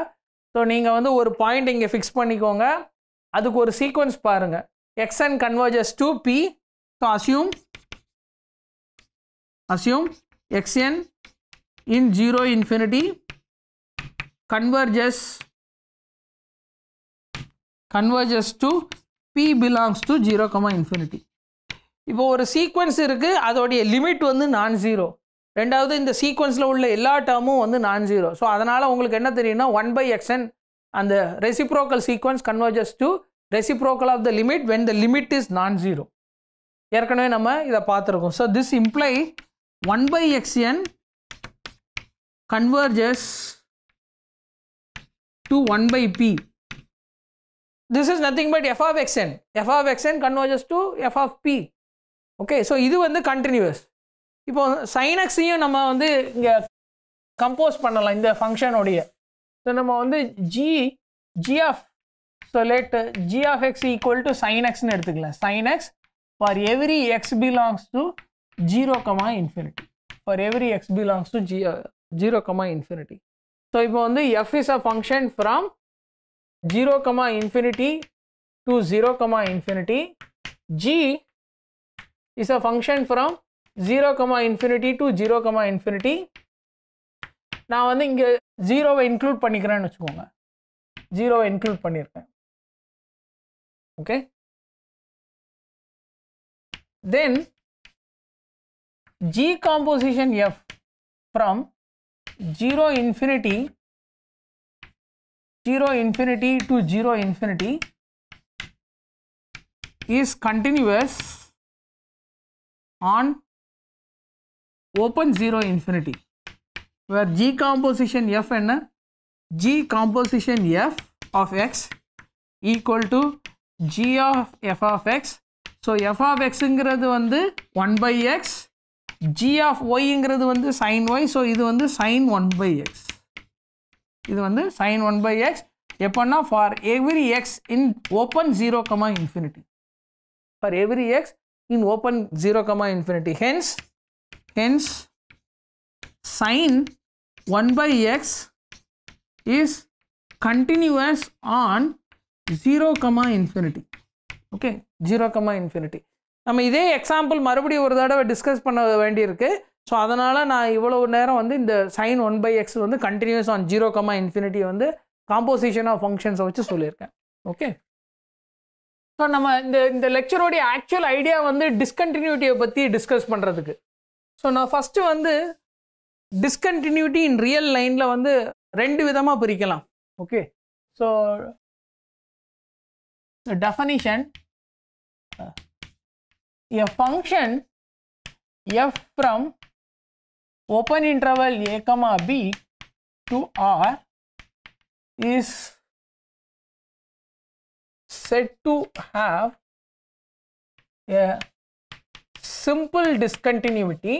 ஸோ நீங்கள் வந்து ஒரு பாயிண்ட் இங்கே ஃபிக்ஸ் பண்ணிக்கோங்க அதுக்கு ஒரு சீக்வன்ஸ் பாருங்கள் x n converges to p so assume assume x n in zero infinity converges to p belongs to zero comma infinity இப்போ ஒரு சீக்வன்ஸ் இருக்குது அதோடைய லிமிட் வந்து நான் ஜீரோ ரெண்டாவது இந்த சீக்வன்ஸில் உள்ள எல்லா டேர்மும் வந்து நான் ஜீரோ ஸோ அதனால் உங்களுக்கு என்ன தெரியும்னா ஒன் பை எக்ஸன் அந்த reciprocal sequence converges to reciprocal of the limit when the limit is non zero ஏற்கனவே நம்ம இதை பார்த்துருக்கோம் so this imply one by x n converges to one by p this is nothing but f of xn. F of xn converges to f of p okay so இது வந்து continuous. இப்போ சைனக்ஸையும் நம்ம வந்து இங்கே கம்போஸ் பண்ணலாம் இந்த ஃபங்க்ஷனுடைய ஸோ நம்ம வந்து g g of so let g of x equal to சைனக்ஸ்னு எடுத்துக்கலாம் sine x for every x belongs to zero comma infinity for every x belongs to g zero comma infinity so இப்போ வந்து f is a function from zero comma infinity to zero comma infinity g is a function from zero comma infinity to zero comma infinity ना वो इं जीरो इनकलूड पड़ी करें वो जीरो इनकलूड पड़े okay then g composition f from zero infinity zero infinity to zero infinity is continuous on open 0 infinity where g composition f and g composition f of x equal to g of f of x so f of x ங்கிறது வந்து 1 by x g of y ங்கிறது வந்து sin y so இது வந்து sin 1 by x இது வந்து sin 1 by x எப்பன்னா for every x in open 0 comma infinity for every x in open 0 comma infinity hence Hence, sine 1 by x is continuous on 0 comma infinity. Okay zero comma infinity நம்ம இதே எக்ஸாம்பிள் மறுபடியும் ஒரு தடவை டிஸ்கஸ் பண்ண வேண்டியிருக்கு ஸோ அதனால் நான் இவ்வளோ நேரம் வந்து இந்த சைன் ஒன் பை எக்ஸ் வந்து continuous on zero comma infinity வந்து காம்போசிஷன் ஆஃப் ஃபங்க்ஷன்ஸை வச்சு சொல்லியிருக்கேன் ஓகே ஸோ நம்ம இந்த இந்த லெக்சரோடைய ஆக்சுவல் ஐடியா வந்து டிஸ்கண்டினியூட்டியை பற்றி டிஸ்கஸ் பண்ணுறதுக்கு ஸோ நான் ஃபஸ்ட்டு வந்து டிஸ்கண்டினியூட்டி இன் ரியல் லைனில் வந்து ரெண்டு விதமாக பிரிக்கலாம் okay so definition a function f from open interval a comma b to R is said to have a simple discontinuity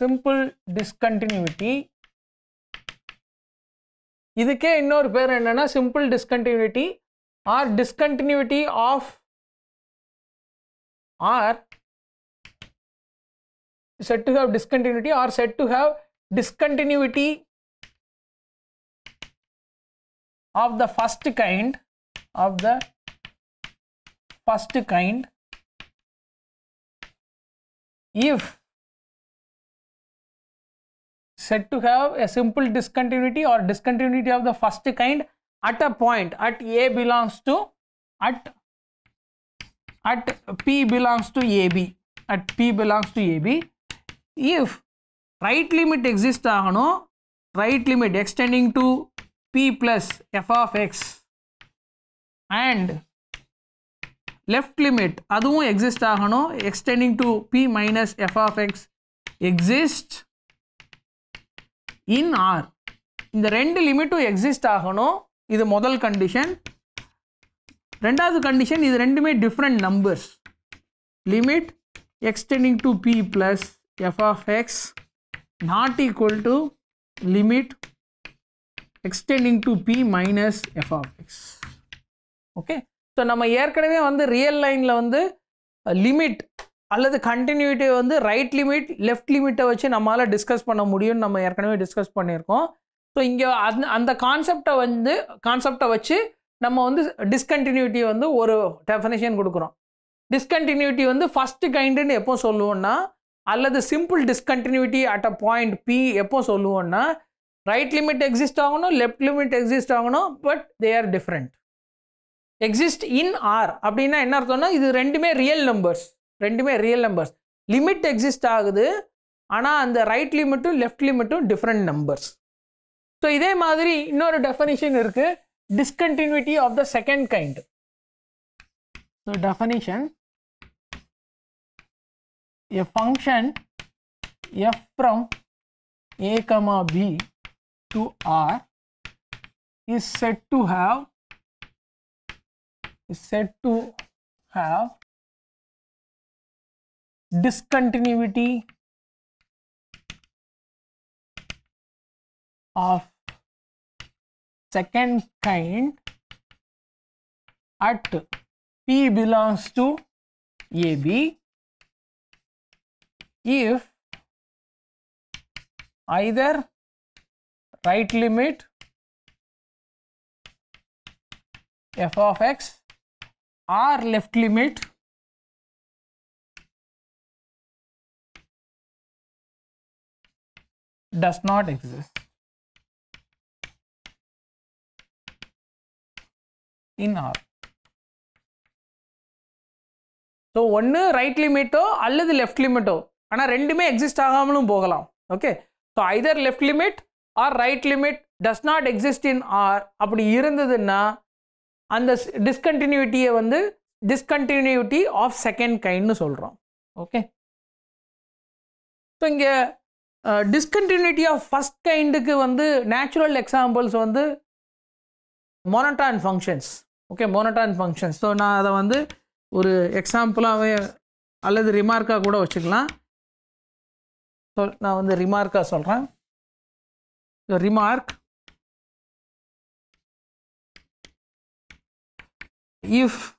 simple discontinuity இதுக்கே இன்னொரு பேர் என்னன்னா simple discontinuity. or discontinuity of R said to have discontinuity or said to have discontinuity of the first kind of the first kind if said to have a simple discontinuity or discontinuity of the first kind at a point at a belongs to at at p belongs to ab at p belongs to ab if right limit exists no, right limit extending to p plus f of x and left limit அதுவும் எக்ஸிஸ்ட் ஆகணும் x tending to p minus f of x exist in R இந்த ரெண்டு லிமிட்டும் எக்ஸிஸ்ட் ஆகணும் இது முதல் கண்டிஷன் ரெண்டாவது கண்டிஷன் இது ரெண்டுமே different numbers limit extending to p plus f of x not equal to limit extending to p minus f of x okay so நம்ம ஏற்கனவே வந்து ரியல் லைனில் வந்து லிமிட் அல்லது கண்டினியூட்டியை வந்து ரைட் லிமிட் லெஃப்ட் லிமிட்டை வச்சு நம்மளால் டிஸ்கஸ் பண்ண முடியும்னு நம்ம ஏற்கனவே டிஸ்கஸ் பண்ணியிருக்கோம் ஸோ இங்கே அந்த அந்த கான்செப்டை வந்து கான்செப்டை வச்சு நம்ம வந்து டிஸ்கண்டினியூட்டி வந்து ஒரு டெஃபனேஷன் கொடுக்குறோம் டிஸ்கண்டினியூட்டி வந்து ஃபஸ்ட்டு கைண்டுன்னு எப்போ சொல்லுவோம்னா அல்லது simple discontinuity at a point p எப்போ சொல்லுவோன்னா ரைட் லிமிட் எக்ஸிஸ்ட் ஆகணும் லெஃப்ட் லிமிட் எக்ஸிஸ்ட் ஆகணும் but they are different exist in R அப்படின்னா என்ன அர்த்தம்னா இது ரெண்டுமே ரியல் நம்பர்ஸ் ரெண்டுமே ரியல் நம்பர்ஸ் லிமிட் எக்ஸிஸ்ட் ஆகுது ஆனால் அந்த ரைட் லிமிட்டும் லெஃப்ட் லிமிட்டும் டிஃப்ரெண்ட் நம்பர்ஸ் ஸோ இதே மாதிரி இன்னொரு டெஃபனிஷன் இருக்குது discontinuity of the second kind so definition a function f from a comma b to R is said to have is said to have discontinuity of second kind at P belongs to AB if either right limit f of x r left limit does not exist in R. So ஒன்று ரைட் லிமிட்டோ அல்லது லெஃப்ட் லிமிட்டோ ஆனால் ரெண்டுமே எக்ஸிஸ்ட் ஆகாமலும் போகலாம் okay so either left limit or right limit does not exist in R அப்படி இருந்ததுன்னா அந்த டிஸ்கண்டினியூட்டியை வந்து டிஸ்கண்டினியூட்டி ஆஃப் செகண்ட் கைண்ட்னு சொல்கிறோம் ஓகே ஸோ இங்கே டிஸ்கண்டினியூட்டி ஆஃப் ஃபஸ்ட் கைண்டுக்கு வந்து நேச்சுரல் எக்ஸாம்பிள்ஸ் வந்து monotone functions okay monotone functions so நான் அதை வந்து ஒரு எக்ஸாம்பிளாகவே அல்லது ரிமார்க்காக கூட வச்சுக்கலாம் ஸோ நான் வந்து ரிமார்க்காக சொல்கிறேன் remark if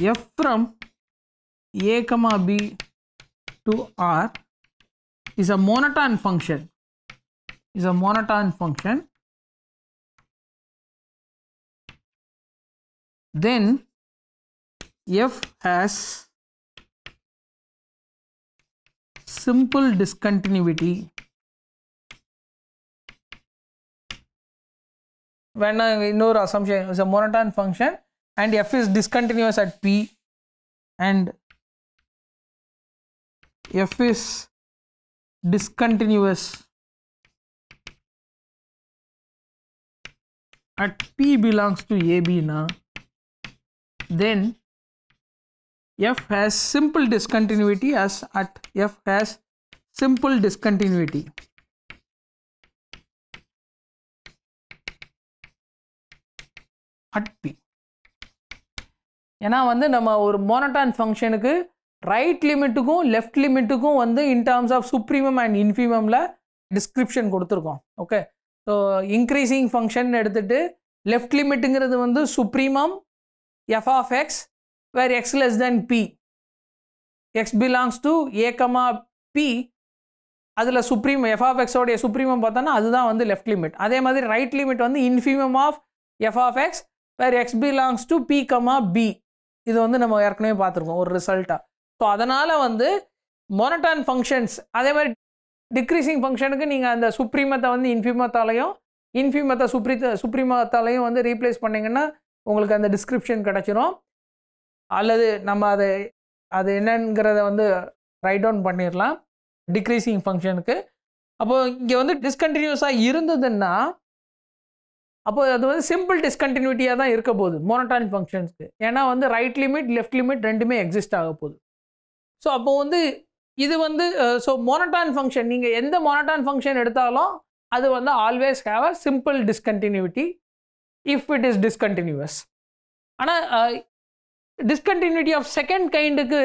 f from a comma b to r is a monotone function is a monotone function then f has simple discontinuity when know assumption is a monotone function and f is discontinuous at p and f is discontinuous at p belongs to ab na then f has simple discontinuity as at f has simple discontinuity at p ஏன்னா வந்து நம்ம ஒரு மோனட்டான் ஃபங்க்ஷனுக்கு ரைட் லிமிட்டுக்கும் லெஃப்ட் லிமிட்டுக்கும் வந்து in terms of supremum and இன்ஃபீமமில் டிஸ்கிரிப்ஷன் கொடுத்துருக்கோம் ஓகே ஸோ இன்க்ரீஸிங் ஃபங்க்ஷன் எடுத்துகிட்டு லெஃப்ட் லிமிட்டுங்கிறது வந்து supremum f of x where x less than p x belongs to a comma b அதில் சுப்ரீம் எஃப் ஆஃப் எக்ஸோடைய சுப்ரீமம் பார்த்தோன்னா அதுதான் வந்து லெஃப்ட் லிமிட் அதே மாதிரி ரைட் லிமிட் வந்து infimum of f of x where x belongs to p comma b இது வந்து நம்ம ஏற்கனவே பார்த்துருக்கோம் ஒரு ரிசல்ட்டாக ஸோ அதனால் வந்து மொனட்டான் ஃபங்க்ஷன்ஸ் அதே மாதிரி டிக்ரீசிங் ஃபங்க்ஷனுக்கு நீங்கள் அந்த சுப்ரீமத்தை வந்து இன்ஃபிமத்தாலையும் இன்ஃபியூமத்தை சுப்ரி சுப்ரீமத்தாலையும் வந்து ரீப்ளேஸ் பண்ணிங்கன்னா உங்களுக்கு அந்த டிஸ்கிரிப்ஷன் கிடச்சிரும் அல்லது நம்ம அதை அது என்னங்கிறத வந்து ரைட் டவுன் பண்ணிடலாம் டிக்ரீஸிங் ஃபங்க்ஷனுக்கு அப்போது இங்கே வந்து டிஸ்கண்டினியூஸாக இருந்ததுன்னா அப்போ அது வந்து சிம்பிள் டிஸ்கண்டினியூட்டியாக தான் இருக்க போகுது மோனோட்டானிக் ஃபங்க்ஷன்ஸ்க்கு ஏன்னா வந்து ரைட் லிமிட் லெஃப்ட் லிமிட் ரெண்டுமே எக்ஸிஸ்ட் ஆக போகுது ஸோ அப்போ வந்து இது வந்து ஸோ மோனட்டான் ஃபங்க்ஷன் நீங்கள் எந்த மோனட்டான் ஃபங்க்ஷன் எடுத்தாலும் அது வந்து always have a simple discontinuity if it is discontinuous ஆனால் டிஸ்கண்டினியூட்டி ஆஃப் செகண்ட் கைண்டுக்கு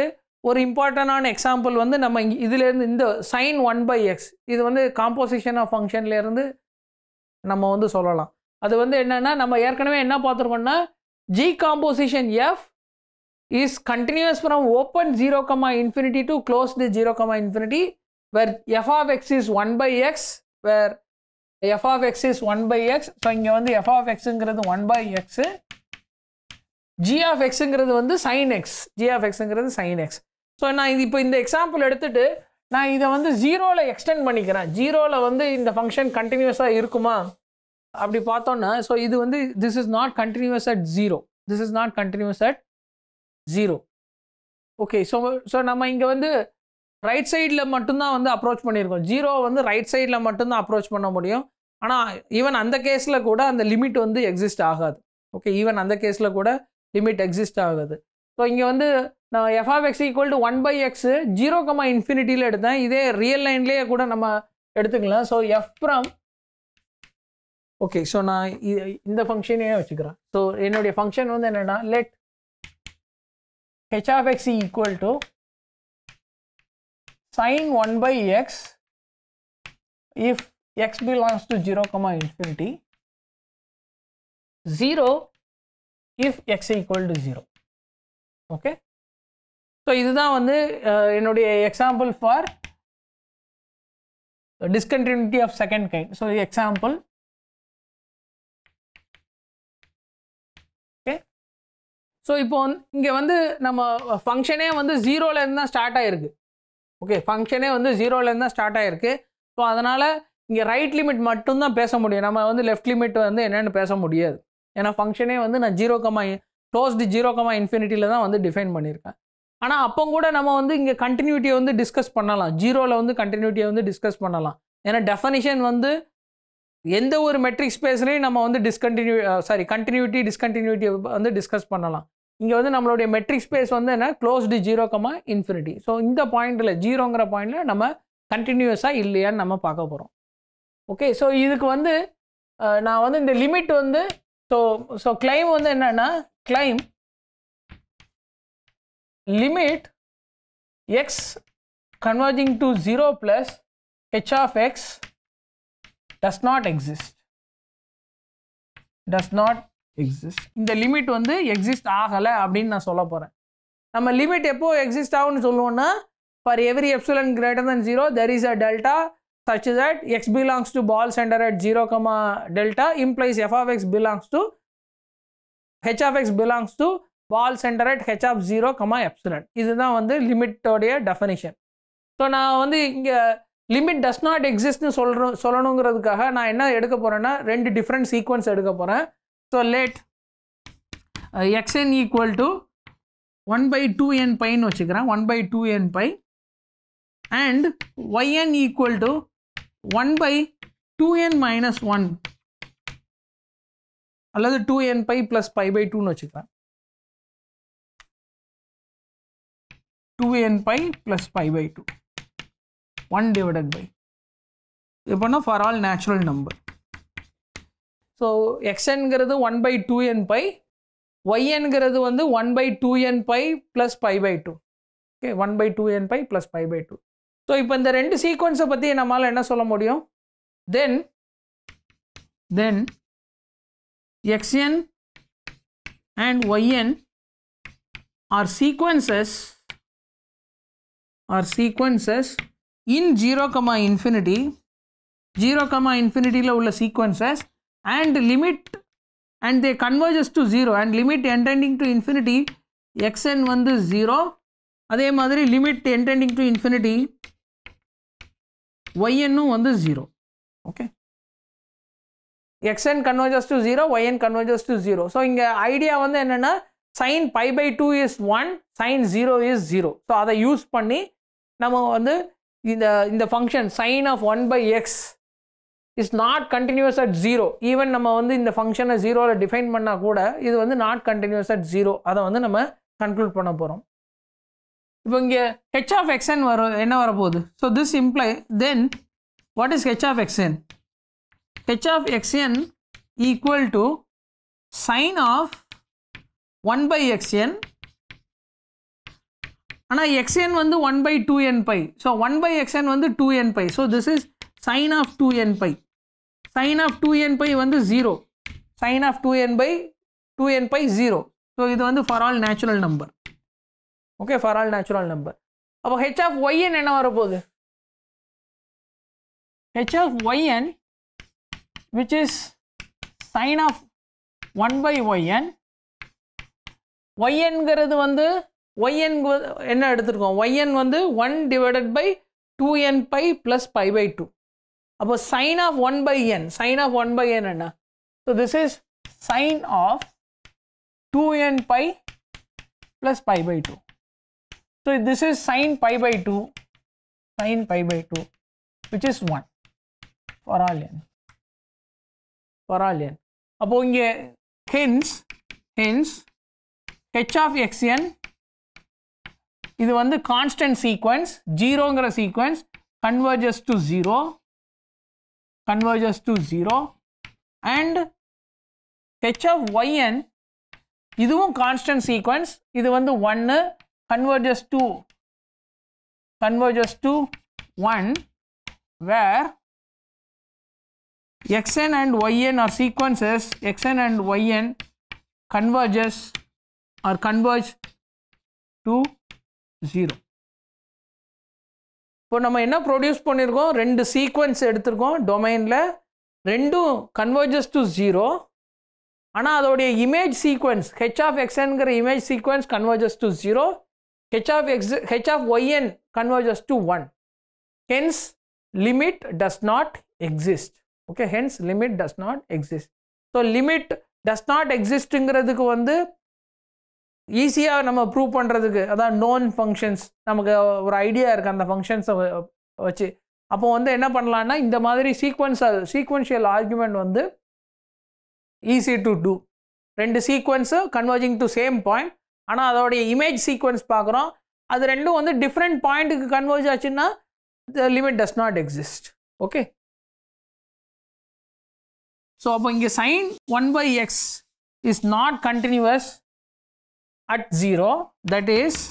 ஒரு இம்பார்ட்டண்டான எக்ஸாம்பிள் வந்து நம்ம இங்கே இதுலேருந்து இந்த சைன் ஒன் பை எக்ஸ் இது வந்து காம்போசிஷன் ஆஃப் ஃபங்க்ஷன்லேருந்து நம்ம வந்து சொல்லலாம் அது வந்து என்னென்னா நம்ம ஏற்கனவே என்ன பார்த்துருக்கோம்னா g composition f is continuous from open zero comma infinity to the zero comma infinity where f of x is one by x where f of x is one by x so இங்கே வந்து எஃப் ஆஃப் எக்ஸுங்கிறது one by x g of எக்ஸுங்கிறது வந்து சைன் எக்ஸ் ஜி ஆஃப் எக்ஸுங்கிறது சைன் எக்ஸ் ஸோ நான் இது இப்போ இந்த எக்ஸாம்பிள் எடுத்துகிட்டு நான் இதை வந்து ஜீரோவில் எக்ஸ்டெண்ட் பண்ணிக்கிறேன் ஜீரோவில் வந்து இந்த ஃபங்க்ஷன் கண்டினியூஸாக இருக்குமா அப்படி பார்த்தோன்னா ஸோ இது வந்து this is not continuous at zero this is not continuous at zero okay so so நம்ம இங்கே வந்து ரைட் சைடில் மட்டும்தான் வந்து அப்ரோச் பண்ணியிருக்கோம் ஜீரோ வந்து ரைட் சைடில் மட்டும்தான் அப்ரோச் பண்ண முடியும் ஆனால் ஈவன் அந்த கேஸில் கூட அந்த லிமிட் வந்து எக்ஸிஸ்ட் ஆகாது ஓகே ஈவன் அந்த கேஸில் கூட லிமிட் எக்ஸிஸ்ட் ஆகாது ஸோ இங்கே வந்து நான் f of x equal to one by x zero comma இன்ஃபினிட்டியில் எடுத்தேன் இதே ரியல் லைன்லேயே கூட நம்ம எடுத்துக்கலாம் ஸோ எஃப் ஓகே ஸோ நான் இந்த ஃபங்க்ஷனே வச்சுக்கிறேன் ஸோ என்னுடைய ஃபங்க்ஷன் வந்து என்னென்னா let h of equal to sine one by x if x belongs to zero comma infinity zero if x equal to zero okay so இதுதான் வந்து என்னுடைய example for discontinuity of second kind so example so இப்போ இங்கே வந்து நம்ம ஃபங்க்ஷனே வந்து ஜீரோலேருந்து தான் ஸ்டார்ட் ஆகிருக்கு ஓகே ஃபங்க்ஷனே வந்து ஜீரோலேருந்து தான் ஸ்டார்ட் ஆகிருக்கு ஸோ அதனால் இங்கே ரைட் லிமிட் மட்டும்தான் பேச முடியும் நம்ம வந்து லெஃப்ட் லிமிட் வந்து என்னென்னு பேச முடியாது ஏன்னா ஃபங்க்ஷனே வந்து நான் zero comma closed zero comma இன்ஃபினிட்டியில் தான் வந்து டிஃபைன் பண்ணியிருக்கேன் ஆனால் அப்போ கூட நம்ம வந்து இங்கே கண்டினியூட்டியை வந்து டிஸ்கஸ் பண்ணலாம் ஜீரோவில் வந்து கண்டினியூட்டியை வந்து டிஸ்கஸ் பண்ணலாம் ஏன்னா டெஃபனிஷன் வந்து எந்த ஒரு மெட்ரிக் ஸ்பேஸ்லையும் நம்ம வந்து டிஸ்கண்டினியூ சாரி கண்டினியூட்டி டிஸ்கண்டினியூட்டி வந்து டிஸ்கஸ் பண்ணலாம் இங்கே வந்து நம்மளுடைய மெட்ரிக் ஸ்பேஸ் வந்து என்ன closed zero comma infinity so இந்த பாயிண்டில் ஜீரோங்கிற பாயிண்டில் நம்ம கண்டினியூஸாக இல்லையான்னு நம்ம பார்க்க போகிறோம் ஓகே ஸோ இதுக்கு வந்து நான் வந்து இந்த லிமிட் வந்து ஸோ ஸோ கிளைம் வந்து என்னென்னா claim limit x converging to zero plus h of x does not exist does not exist இந்த லிமிட் வந்து எக்ஸிஸ்ட் ஆகலை அப்படின்னு நான் சொல்ல போகிறேன் நம்ம லிமிட் எப்போது எக்ஸிஸ்ட் ஆகும்னு சொல்லுவோம்னா for every epsilon greater than zero there is a delta such that x belongs to ball centre at zero comma delta implies f of x belongs to h of x belongs to ball centre at h of zero comma epsilon இதுதான் வந்து லிமிட்டோடைய டெஃபனிஷன் ஸோ நான் வந்து இங்கே லிமிட் டஸ் நாட் எக்ஸிஸ்ட்னு சொல்கிறோம் சொல்லணுங்கிறதுக்காக நான் என்ன எடுக்க போகிறேன்னா ரெண்டு டிஃப்ரெண்ட் சீக்வன்ஸ் எடுக்க போகிறேன் so let xn equal to one by two n பைன்னு வச்சுக்கிறேன் one by two n pi and yn equal to one by two n minus one அல்லது two n pi plus pi by டூன்னு வச்சுக்கிறேன் two n pi plus pi by two one divided by இது பண்ணால் for all natural number so எக்ஸ்என்கிறது one by two n pi ஒய்என்கிறது வந்து one by two n pi plus pi by two okay one by two n pi plus pi by two so இப்போ இந்த ரெண்டு சீக்வன்ஸை பற்றி நம்மளால் என்ன சொல்ல முடியும் then then xn and yn are sequences are sequences in zero comma infinity zero comma இன்ஃபினிட்டியில் உள்ள sequences and limit and they converges to zero and limit n tending to infinity xn வந்து ஜீரோ அதே மாதிரி லிமிட் என்டெண்டிங் டு இன்ஃபினிட்டி ஒய்என்னும் வந்து zero okay xn converges to zero yn converges to zero so இங்கே ஐடியா வந்து என்னென்னா sine pi by two is one sine zero is zero so அதை யூஸ் பண்ணி நம்ம வந்து இந்த இந்த function sine of one by x is not continuous at zero even நம்ம வந்து இந்த ஃபங்க்ஷனை ஜீரோவில் டிஃபைன் பண்ணால் கூட இது வந்து நாட் கண்டினியூஸ் அட் ஜீரோ அதை வந்து நம்ம கன்க்ளூட் பண்ண போகிறோம் இப்போ இங்கே ஹெச் ஆஃப் எக்ஸ்என் வரும் என்ன வரப்போகுது so this imply then what is h of xn h of xn equal to sine of one by xn ஆனால் எக்ஸ்என் வந்து one by two n pi so one by xn வந்து two n pi so this is sine of two n pi sine of two n pi வந்து zero sine of two n by two n pi zero so இது வந்து for all natural number okay for all natural number அப்போ ஹெச் ஆஃப் ஒய்என் என்ன வரப்போகுது h of yn which is sine of one by yn ஒய்என்கிறது வந்து ஒய்என் என்ன எடுத்துருக்கோம் ஒய்என் வந்து one divided by two n pi plus pi by two அப்போ sine of one by n sine of one by n என்ன so this is sine of two n pi plus pi by two so this is sine pi by two sign pi by two which is one for all n for all n அப்போது இங்கே hence hence h of x n இது வந்து constant sequence, ஜீரோங்கிற sequence, converges to zero, converges to zero, and h of yn, is இதுவும் constant sequence, is வந்து 1, converges to, converges to 1, where xn and yn are sequences, xn and yn converges, or converges to zero இப்போ நம்ம என்ன ப்ரொடியூஸ் பண்ணியிருக்கோம் ரெண்டு சீக்வன்ஸ் எடுத்திருக்கோம் டொமைனில் ரெண்டும் கன்வர்ஜஸ் டு ஜீரோ ஆனால் அதோடைய இமேஜ் சீக்வன்ஸ் ஹெச் ஆஃப் எக்ஸ்என்கிற image sequence converges to zero h of x h of yn converges to one hence limit does not exist okay hence limit does not exist so limit does not எக்ஸிஸ்ட்டுங்கிறதுக்கு வந்து ஈஸியாக நம்ம ப்ரூவ் பண்ணுறதுக்கு அதான் நோன் ஃபங்க்ஷன்ஸ் நமக்கு ஒரு ஐடியா இருக்குது அந்த ஃபங்க்ஷன்ஸை வச்சு அப்போ வந்து என்ன பண்ணலான்னா இந்த மாதிரி சீக்வன்ஸால் சீக்வன்ஷியல் ஆர்குமெண்ட் வந்து ஈஸி டு டூ ரெண்டு sequence converging to same point ஆனால் அதோடைய இமேஜ் சீக்வன்ஸ் பார்க்குறோம் அது ரெண்டும் வந்து டிஃப்ரெண்ட் பாயிண்ட்டுக்கு கன்வர்ஜ் ஆச்சுன்னா the limit does not exist okay so அப்போ இங்கே sine one by x is not continuous at 0 that is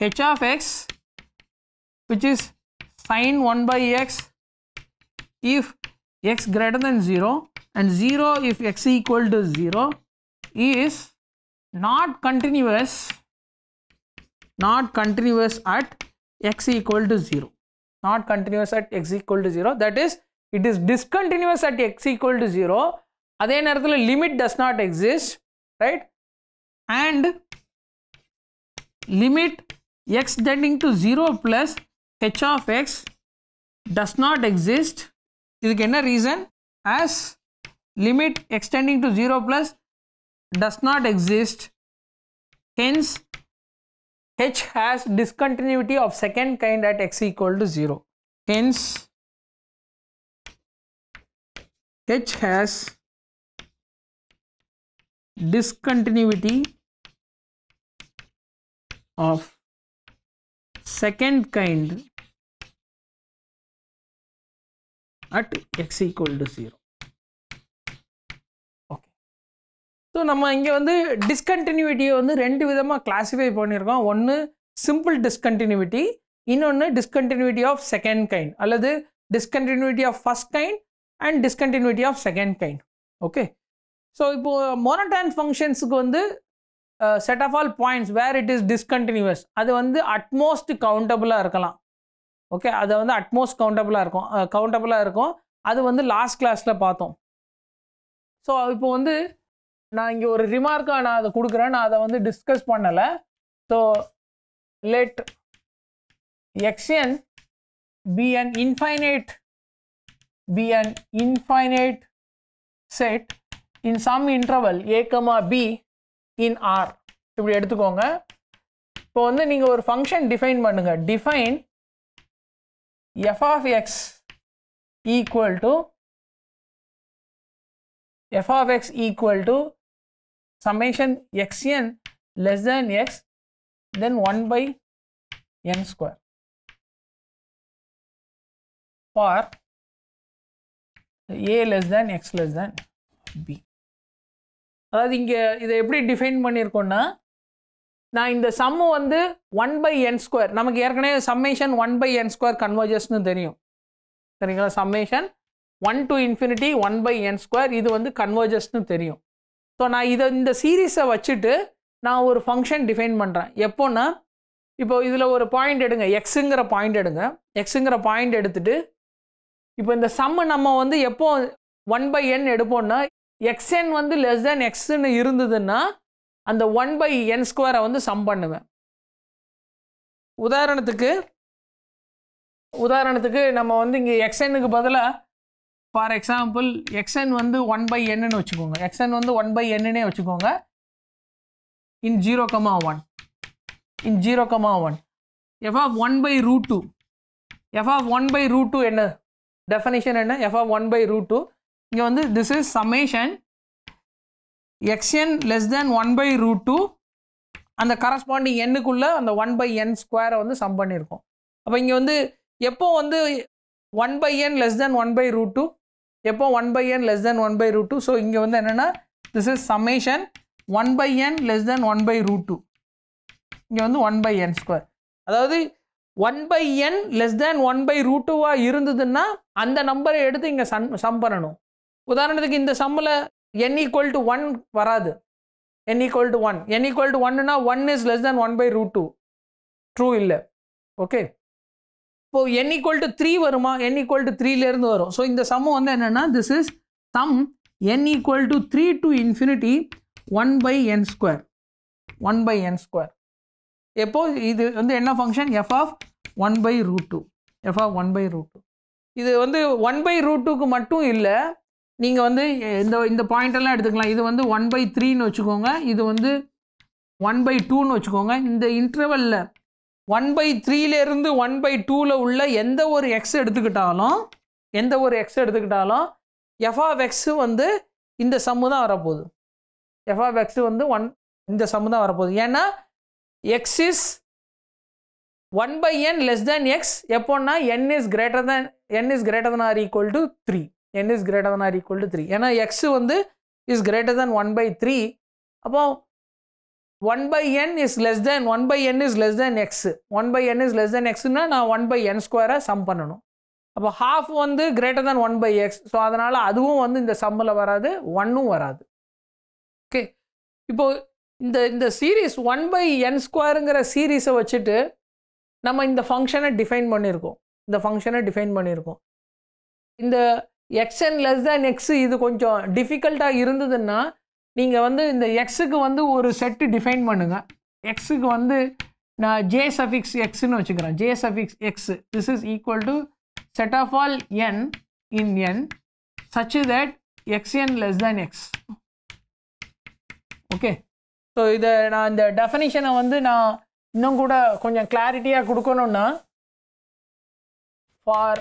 h of x which is sine 1 by x if x greater than 0 and 0 if x equal to 0 is not continuous not continuous at x equal to 0 not continuous at x equal to 0 that is it is discontinuous at x equal to 0 அதே நேரத்தில் limit does not exist right and limit x tending to 0 plus h of x does not exist இதுக்கு என்ன reason as limit extending to 0 plus does not exist hence h has discontinuity of second kind at x equal to 0 hence h has discontinuity of second kind at x equal to 0 ஸோ நம்ம இங்கே வந்து டிஸ்கண்டினியூட்டியை வந்து ரெண்டு விதமாக கிளாஸிஃபை பண்ணியிருக்கோம் ஒன்று சிம்பிள் டிஸ்கண்டினியூட்டி இன்னொன்று டிஸ்கண்டினியூட்டி ஆஃப் செகண்ட் கைண்ட் அல்லது discontinuity of first kind and discontinuity of second kind okay so இப்போது மொனடான் ஃபங்க்ஷன்ஸுக்கு வந்து set of all points where it is discontinuous அது வந்து அட்மோஸ்ட் கவுண்டபுளாக இருக்கலாம் ஓகே அதை வந்து அட்மோஸ்ட் கவுண்டபுளாக இருக்கும் கவுண்டபுளாக uh, இருக்கும் அது வந்து லாஸ்ட் கிளாஸில் பார்த்தோம் ஸோ இப்போ வந்து நான் இங்கே ஒரு ரிமார்க்காக நான் அதை கொடுக்குறேன் நான் அதை வந்து டிஸ்கஸ் பண்ணலை so let xn be an infinite be an infinite set in some interval a comma b in R இப்படி எடுத்துக்கோங்க இப்போ வந்து நீங்கள் ஒரு ஃபங்க்ஷன் டிஃபைன் பண்ணுங்க define f of x equal to f of x equal to summation xn less than x then 1 by n square for a less than x less than b அதாவது இங்கே இதை எப்படி டிஃபைன் பண்ணியிருக்கோன்னா நான் இந்த சம்மு வந்து ஒன் பை என் ஸ்கொயர் நமக்கு ஏற்கனவே summation one by n square கன்வர்ஜஸ்னு தெரியும் சரிங்களா summation one to infinity one by n square இது வந்து கன்வர்ஜஸ்னு தெரியும் ஸோ நான் இதை இந்த சீரீஸை வச்சுட்டு நான் ஒரு ஃபங்க்ஷன் டிஃபைன் பண்ணுறேன் எப்போன்னா இப்போ இதில் ஒரு பாயிண்ட் எடுங்க எக்ஸுங்கிற பாயிண்ட் எடுங்க எக்ஸுங்கிற பாயிண்ட் எடுத்துட்டு இப்போ இந்த சம்மு நம்ம வந்து எப்போ ஒன் பை என் எடுப்போம்னா எக்ஸ்என் வந்து லெஸ் தேன் எக்ஸ்ன்னு இருந்ததுன்னா அந்த ஒன் பை என் ஸ்கொயரை வந்து சம் பண்ணுவேன் உதாரணத்துக்கு உதாரணத்துக்கு நம்ம வந்து இங்கே எக்ஸ்என்னுக்கு பதிலாக ஃபார் எக்ஸாம்பிள் எக்ஸ்என் வந்து ஒன் பை என்னன்னு வச்சுக்கோங்க எக்ஸ்என் வந்து ஒன் பை என்னே வச்சுக்கோங்க in zero comma one in zero comma one f of one by root two f of one by root two என்ன டெஃபனிஷன் என்ன f of one by root two இங்கே வந்து this is summation xn less than one by root two அந்த கரஸ்பாண்டிங் எண்ணுக்குள்ளே அந்த ஒன் பை என் ஸ்கொயரை வந்து சம் பண்ணியிருக்கோம் அப்போ இங்கே வந்து எப்போ வந்து one by n less than one by root two எப்போ one by n less than one by root two so இங்கே வந்து என்னென்னா this is summation one by n less than one by root two இங்கே வந்து ஒன் பை என் ஸ்கொயர் அதாவது one by n less than one by root டூவாக இருந்ததுன்னா அந்த நம்பரை எடுத்து இங்கே சன் சம் பண்ணணும் உதாரணத்துக்கு இந்த சம்மில் என் ஈக்குவல் டு ஒன் வராது n equal to one n equal to ஒன்னுனா one is less than one by root two true இல்லை ஓகே இப்போ என் ஈக்குவல் டு த்ரீ வருமா என் ஈக்குவல் டு த்ரீலேருந்து வரும் ஸோ இந்த சம்மு வந்து என்னென்னா this is sum n equal to three to infinity one by n square one by n square எப்போ இது வந்து என்ன function f of one by root two f of one by root two இது வந்து ஒன் பை ரூட் டூக்கு மட்டும் இல்லை நீங்கள் வந்து இந்த இந்த பாயிண்டெல்லாம் எடுத்துக்கலாம் இது வந்து ஒன் பை த்ரீன்னு வச்சுக்கோங்க இது வந்து ஒன் பை டூன்னு வச்சுக்கோங்க இந்த இன்டர்வலில் ஒன் பை த்ரீலேருந்து ஒன் பை டூவில் உள்ள எந்த ஒரு எக்ஸ் எடுத்துக்கிட்டாலும் எந்த ஒரு எக்ஸ் எடுத்துக்கிட்டாலும் எஃப்ஆஃப் எக்ஸு வந்து இந்த சம்மு தான் வரப்போகுது எஃப்ஆஃப் எக்ஸு வந்து ஒன் இந்த சம்மு தான் வரப்போகுது ஏன்னா x is one by n less than x எப்போன்னா n is greater than n is greater than or equal to three n is greater than or equal to three ஏன்னா எக்ஸ் வந்து is greater than one by three அப்போ one by n is less than one by n is less than x one by n is less than எக்ஸ்னா நான் ஒன் பை என் ஸ்கொயரை சம் பண்ணணும் அப்போ ஹாஃப் வந்து greater than one by x so அதனால் அதுவும் வந்து இந்த சம்மில் வராது ஒன்னும் வராது ஓகே இப்போது இந்த இந்த சீரீஸ் ஒன் பை என் ஸ்கொயருங்கிற சீரீஸை வச்சுட்டு நம்ம இந்த ஃபங்க்ஷனை டிஃபைன் பண்ணியிருக்கோம் இந்த ஃபங்க்ஷனை டிஃபைன் பண்ணியிருக்கோம் இந்த எக்ஸன் லெஸ் தேன் எக்ஸு இது கொஞ்சம் டிஃபிகல்ட்டாக இருந்ததுன்னா நீங்கள் வந்து இந்த எக்ஸுக்கு வந்து ஒரு செட்டு டிஃபைன் பண்ணுங்கள் எக்ஸுக்கு வந்து நான் ஜே சஃபிக்ஸ் எக்ஸ்னு வச்சுக்கிறேன் j suffix x this is equal to set of all n in n such that xn less than x okay so இதை நான் இந்த டெஃபனிஷனை வந்து நான் இன்னும் கூட கொஞ்சம் கிளாரிட்டியாக கொடுக்கணுன்னா for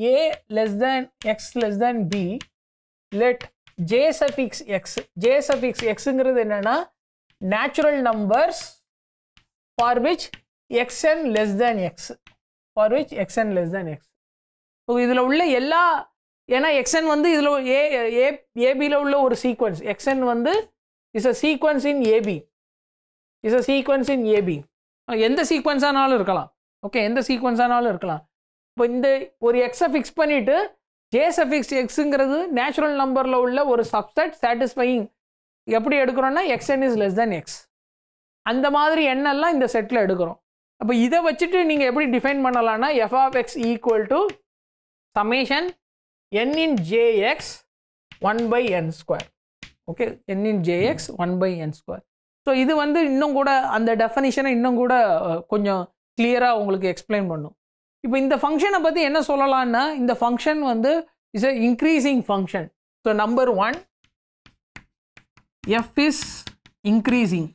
a less than x less than b let j suffix x j suffix xங்கிறது என்னன்னா natural numbers for which xn less than x for which xn less than x ஸோ இதில் உள்ள எல்லா ஏன்னா எக்ஸ்என் வந்து இதில் ஏ ஏ ஏபியில் உள்ள ஒரு சீக்வன்ஸ் எக்ஸ்என் வந்து is a sequence in a b is a sequence in a b எந்த சீக்வன்ஸானாலும் இருக்கலாம் ஓகே எந்த சீக்வன்ஸானாலும் இருக்கலாம் இப்போ இந்த ஒரு எக்ஸை ஃபிக்ஸ் பண்ணிவிட்டு ஜேசஃபிக்ஸ் எக்ஸுங்கிறது நேச்சுரல் நம்பரில் உள்ள ஒரு சப்செட் சாட்டிஸ்ஃபையிங் எப்படி எடுக்கிறோன்னா x n is less than x அந்த மாதிரி எண்ணெல்லாம் இந்த செட்டில் எடுக்கிறோம் அப்போ இதை வச்சுட்டு நீங்கள் எப்படி டிஃபைன் பண்ணலான்னா f of x equal to summation n in j x one by n square okay n in j x one by n square so இது வந்து இன்னும் கூட அந்த டெஃபனிஷனை இன்னும் கூட கொஞ்சம் கிளியராக உங்களுக்கு எக்ஸ்பிளைன் பண்ணும் இப்போ இந்த ஃபங்க்ஷனை பற்றி என்ன சொல்லலான்னா இந்த ஃபங்க்ஷன் வந்து is a increasing function so number one f is increasing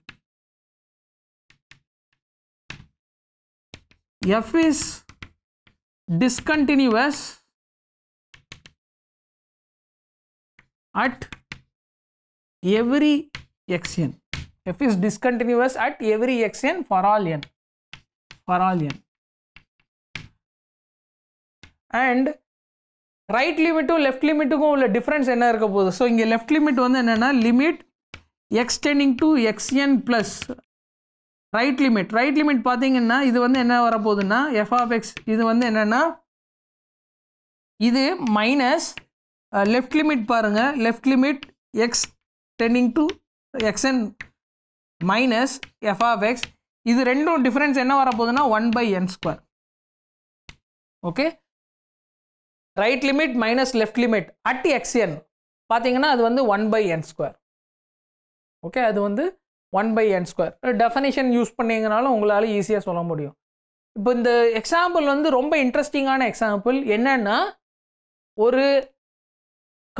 f is discontinuous at every xn f is discontinuous at every xn for all n for all n and right லிமிட்டும் லெஃப்ட் லிமிட்டுக்கும் உள்ள டிஃப்ரென்ஸ் என்ன இருக்க போகுது ஸோ இங்கே லெஃப்ட் லிமிட் வந்து என்னென்னா limit extending to x n plus right limit right limit பார்த்தீங்கன்னா இது வந்து என்ன வரப்போகுதுன்னா எஃப்ஆஃப்எக்ஸ் இது வந்து என்னென்னா இது மைனஸ் லெஃப்ட் லிமிட் பாருங்கள் left limit x tending to x n minus f of x இது ரெண்டும் டிஃப்ரென்ஸ் என்ன வரப்போகுதுன்னா one by n square okay right limit minus left limit at x n பார்த்தீங்கன்னா அது வந்து one by n square okay அது வந்து one by n square definition use பண்ணிங்கனாலும் உங்களால் ஈஸியாக சொல்ல முடியும் இப்போ இந்த எக்ஸாம்பிள் வந்து ரொம்ப இன்ட்ரெஸ்டிங்கான எக்ஸாம்பிள் என்னென்னா ஒரு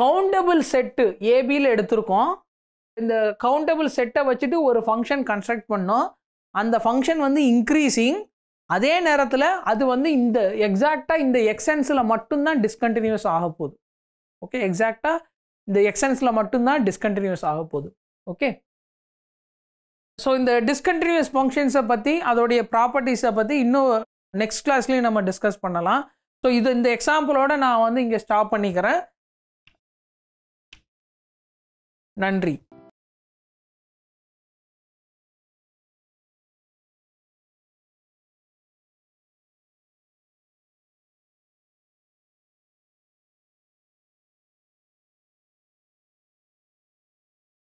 கவுண்டபிள் செட்டு ஏபியில் எடுத்திருக்கோம் இந்த கவுண்டபிள் செட்டை வச்சுட்டு ஒரு ஃபங்க்ஷன் கன்ஸ்ட்ரக்ட் பண்ணோம் அந்த ஃபங்க்ஷன் வந்து இன்க்ரீஸிங் அதே நேரத்தில் அது வந்து இந்த எக்ஸாக்டாக இந்த எக்ஸன்ஸில் மட்டும்தான் டிஸ்கண்டினியூஸ் ஆக போகுது ஓகே எக்ஸாக்டாக இந்த எக்ஸன்ஸில் மட்டும்தான் டிஸ்கண்டினியூஸ் ஆக போகுது ஓகே ஸோ இந்த டிஸ்கண்டினியூஸ் ஃபங்க்ஷன்ஸை பற்றி அதோடைய ப்ராப்பர்ட்டிஸை பற்றி இன்னும் நெக்ஸ்ட் கிளாஸ்லேயும் நம்ம டிஸ்கஸ் பண்ணலாம் ஸோ இது இந்த எக்ஸாம்பிளோட நான் வந்து இங்கே ஸ்டாப் பண்ணிக்கிறேன் நன்றி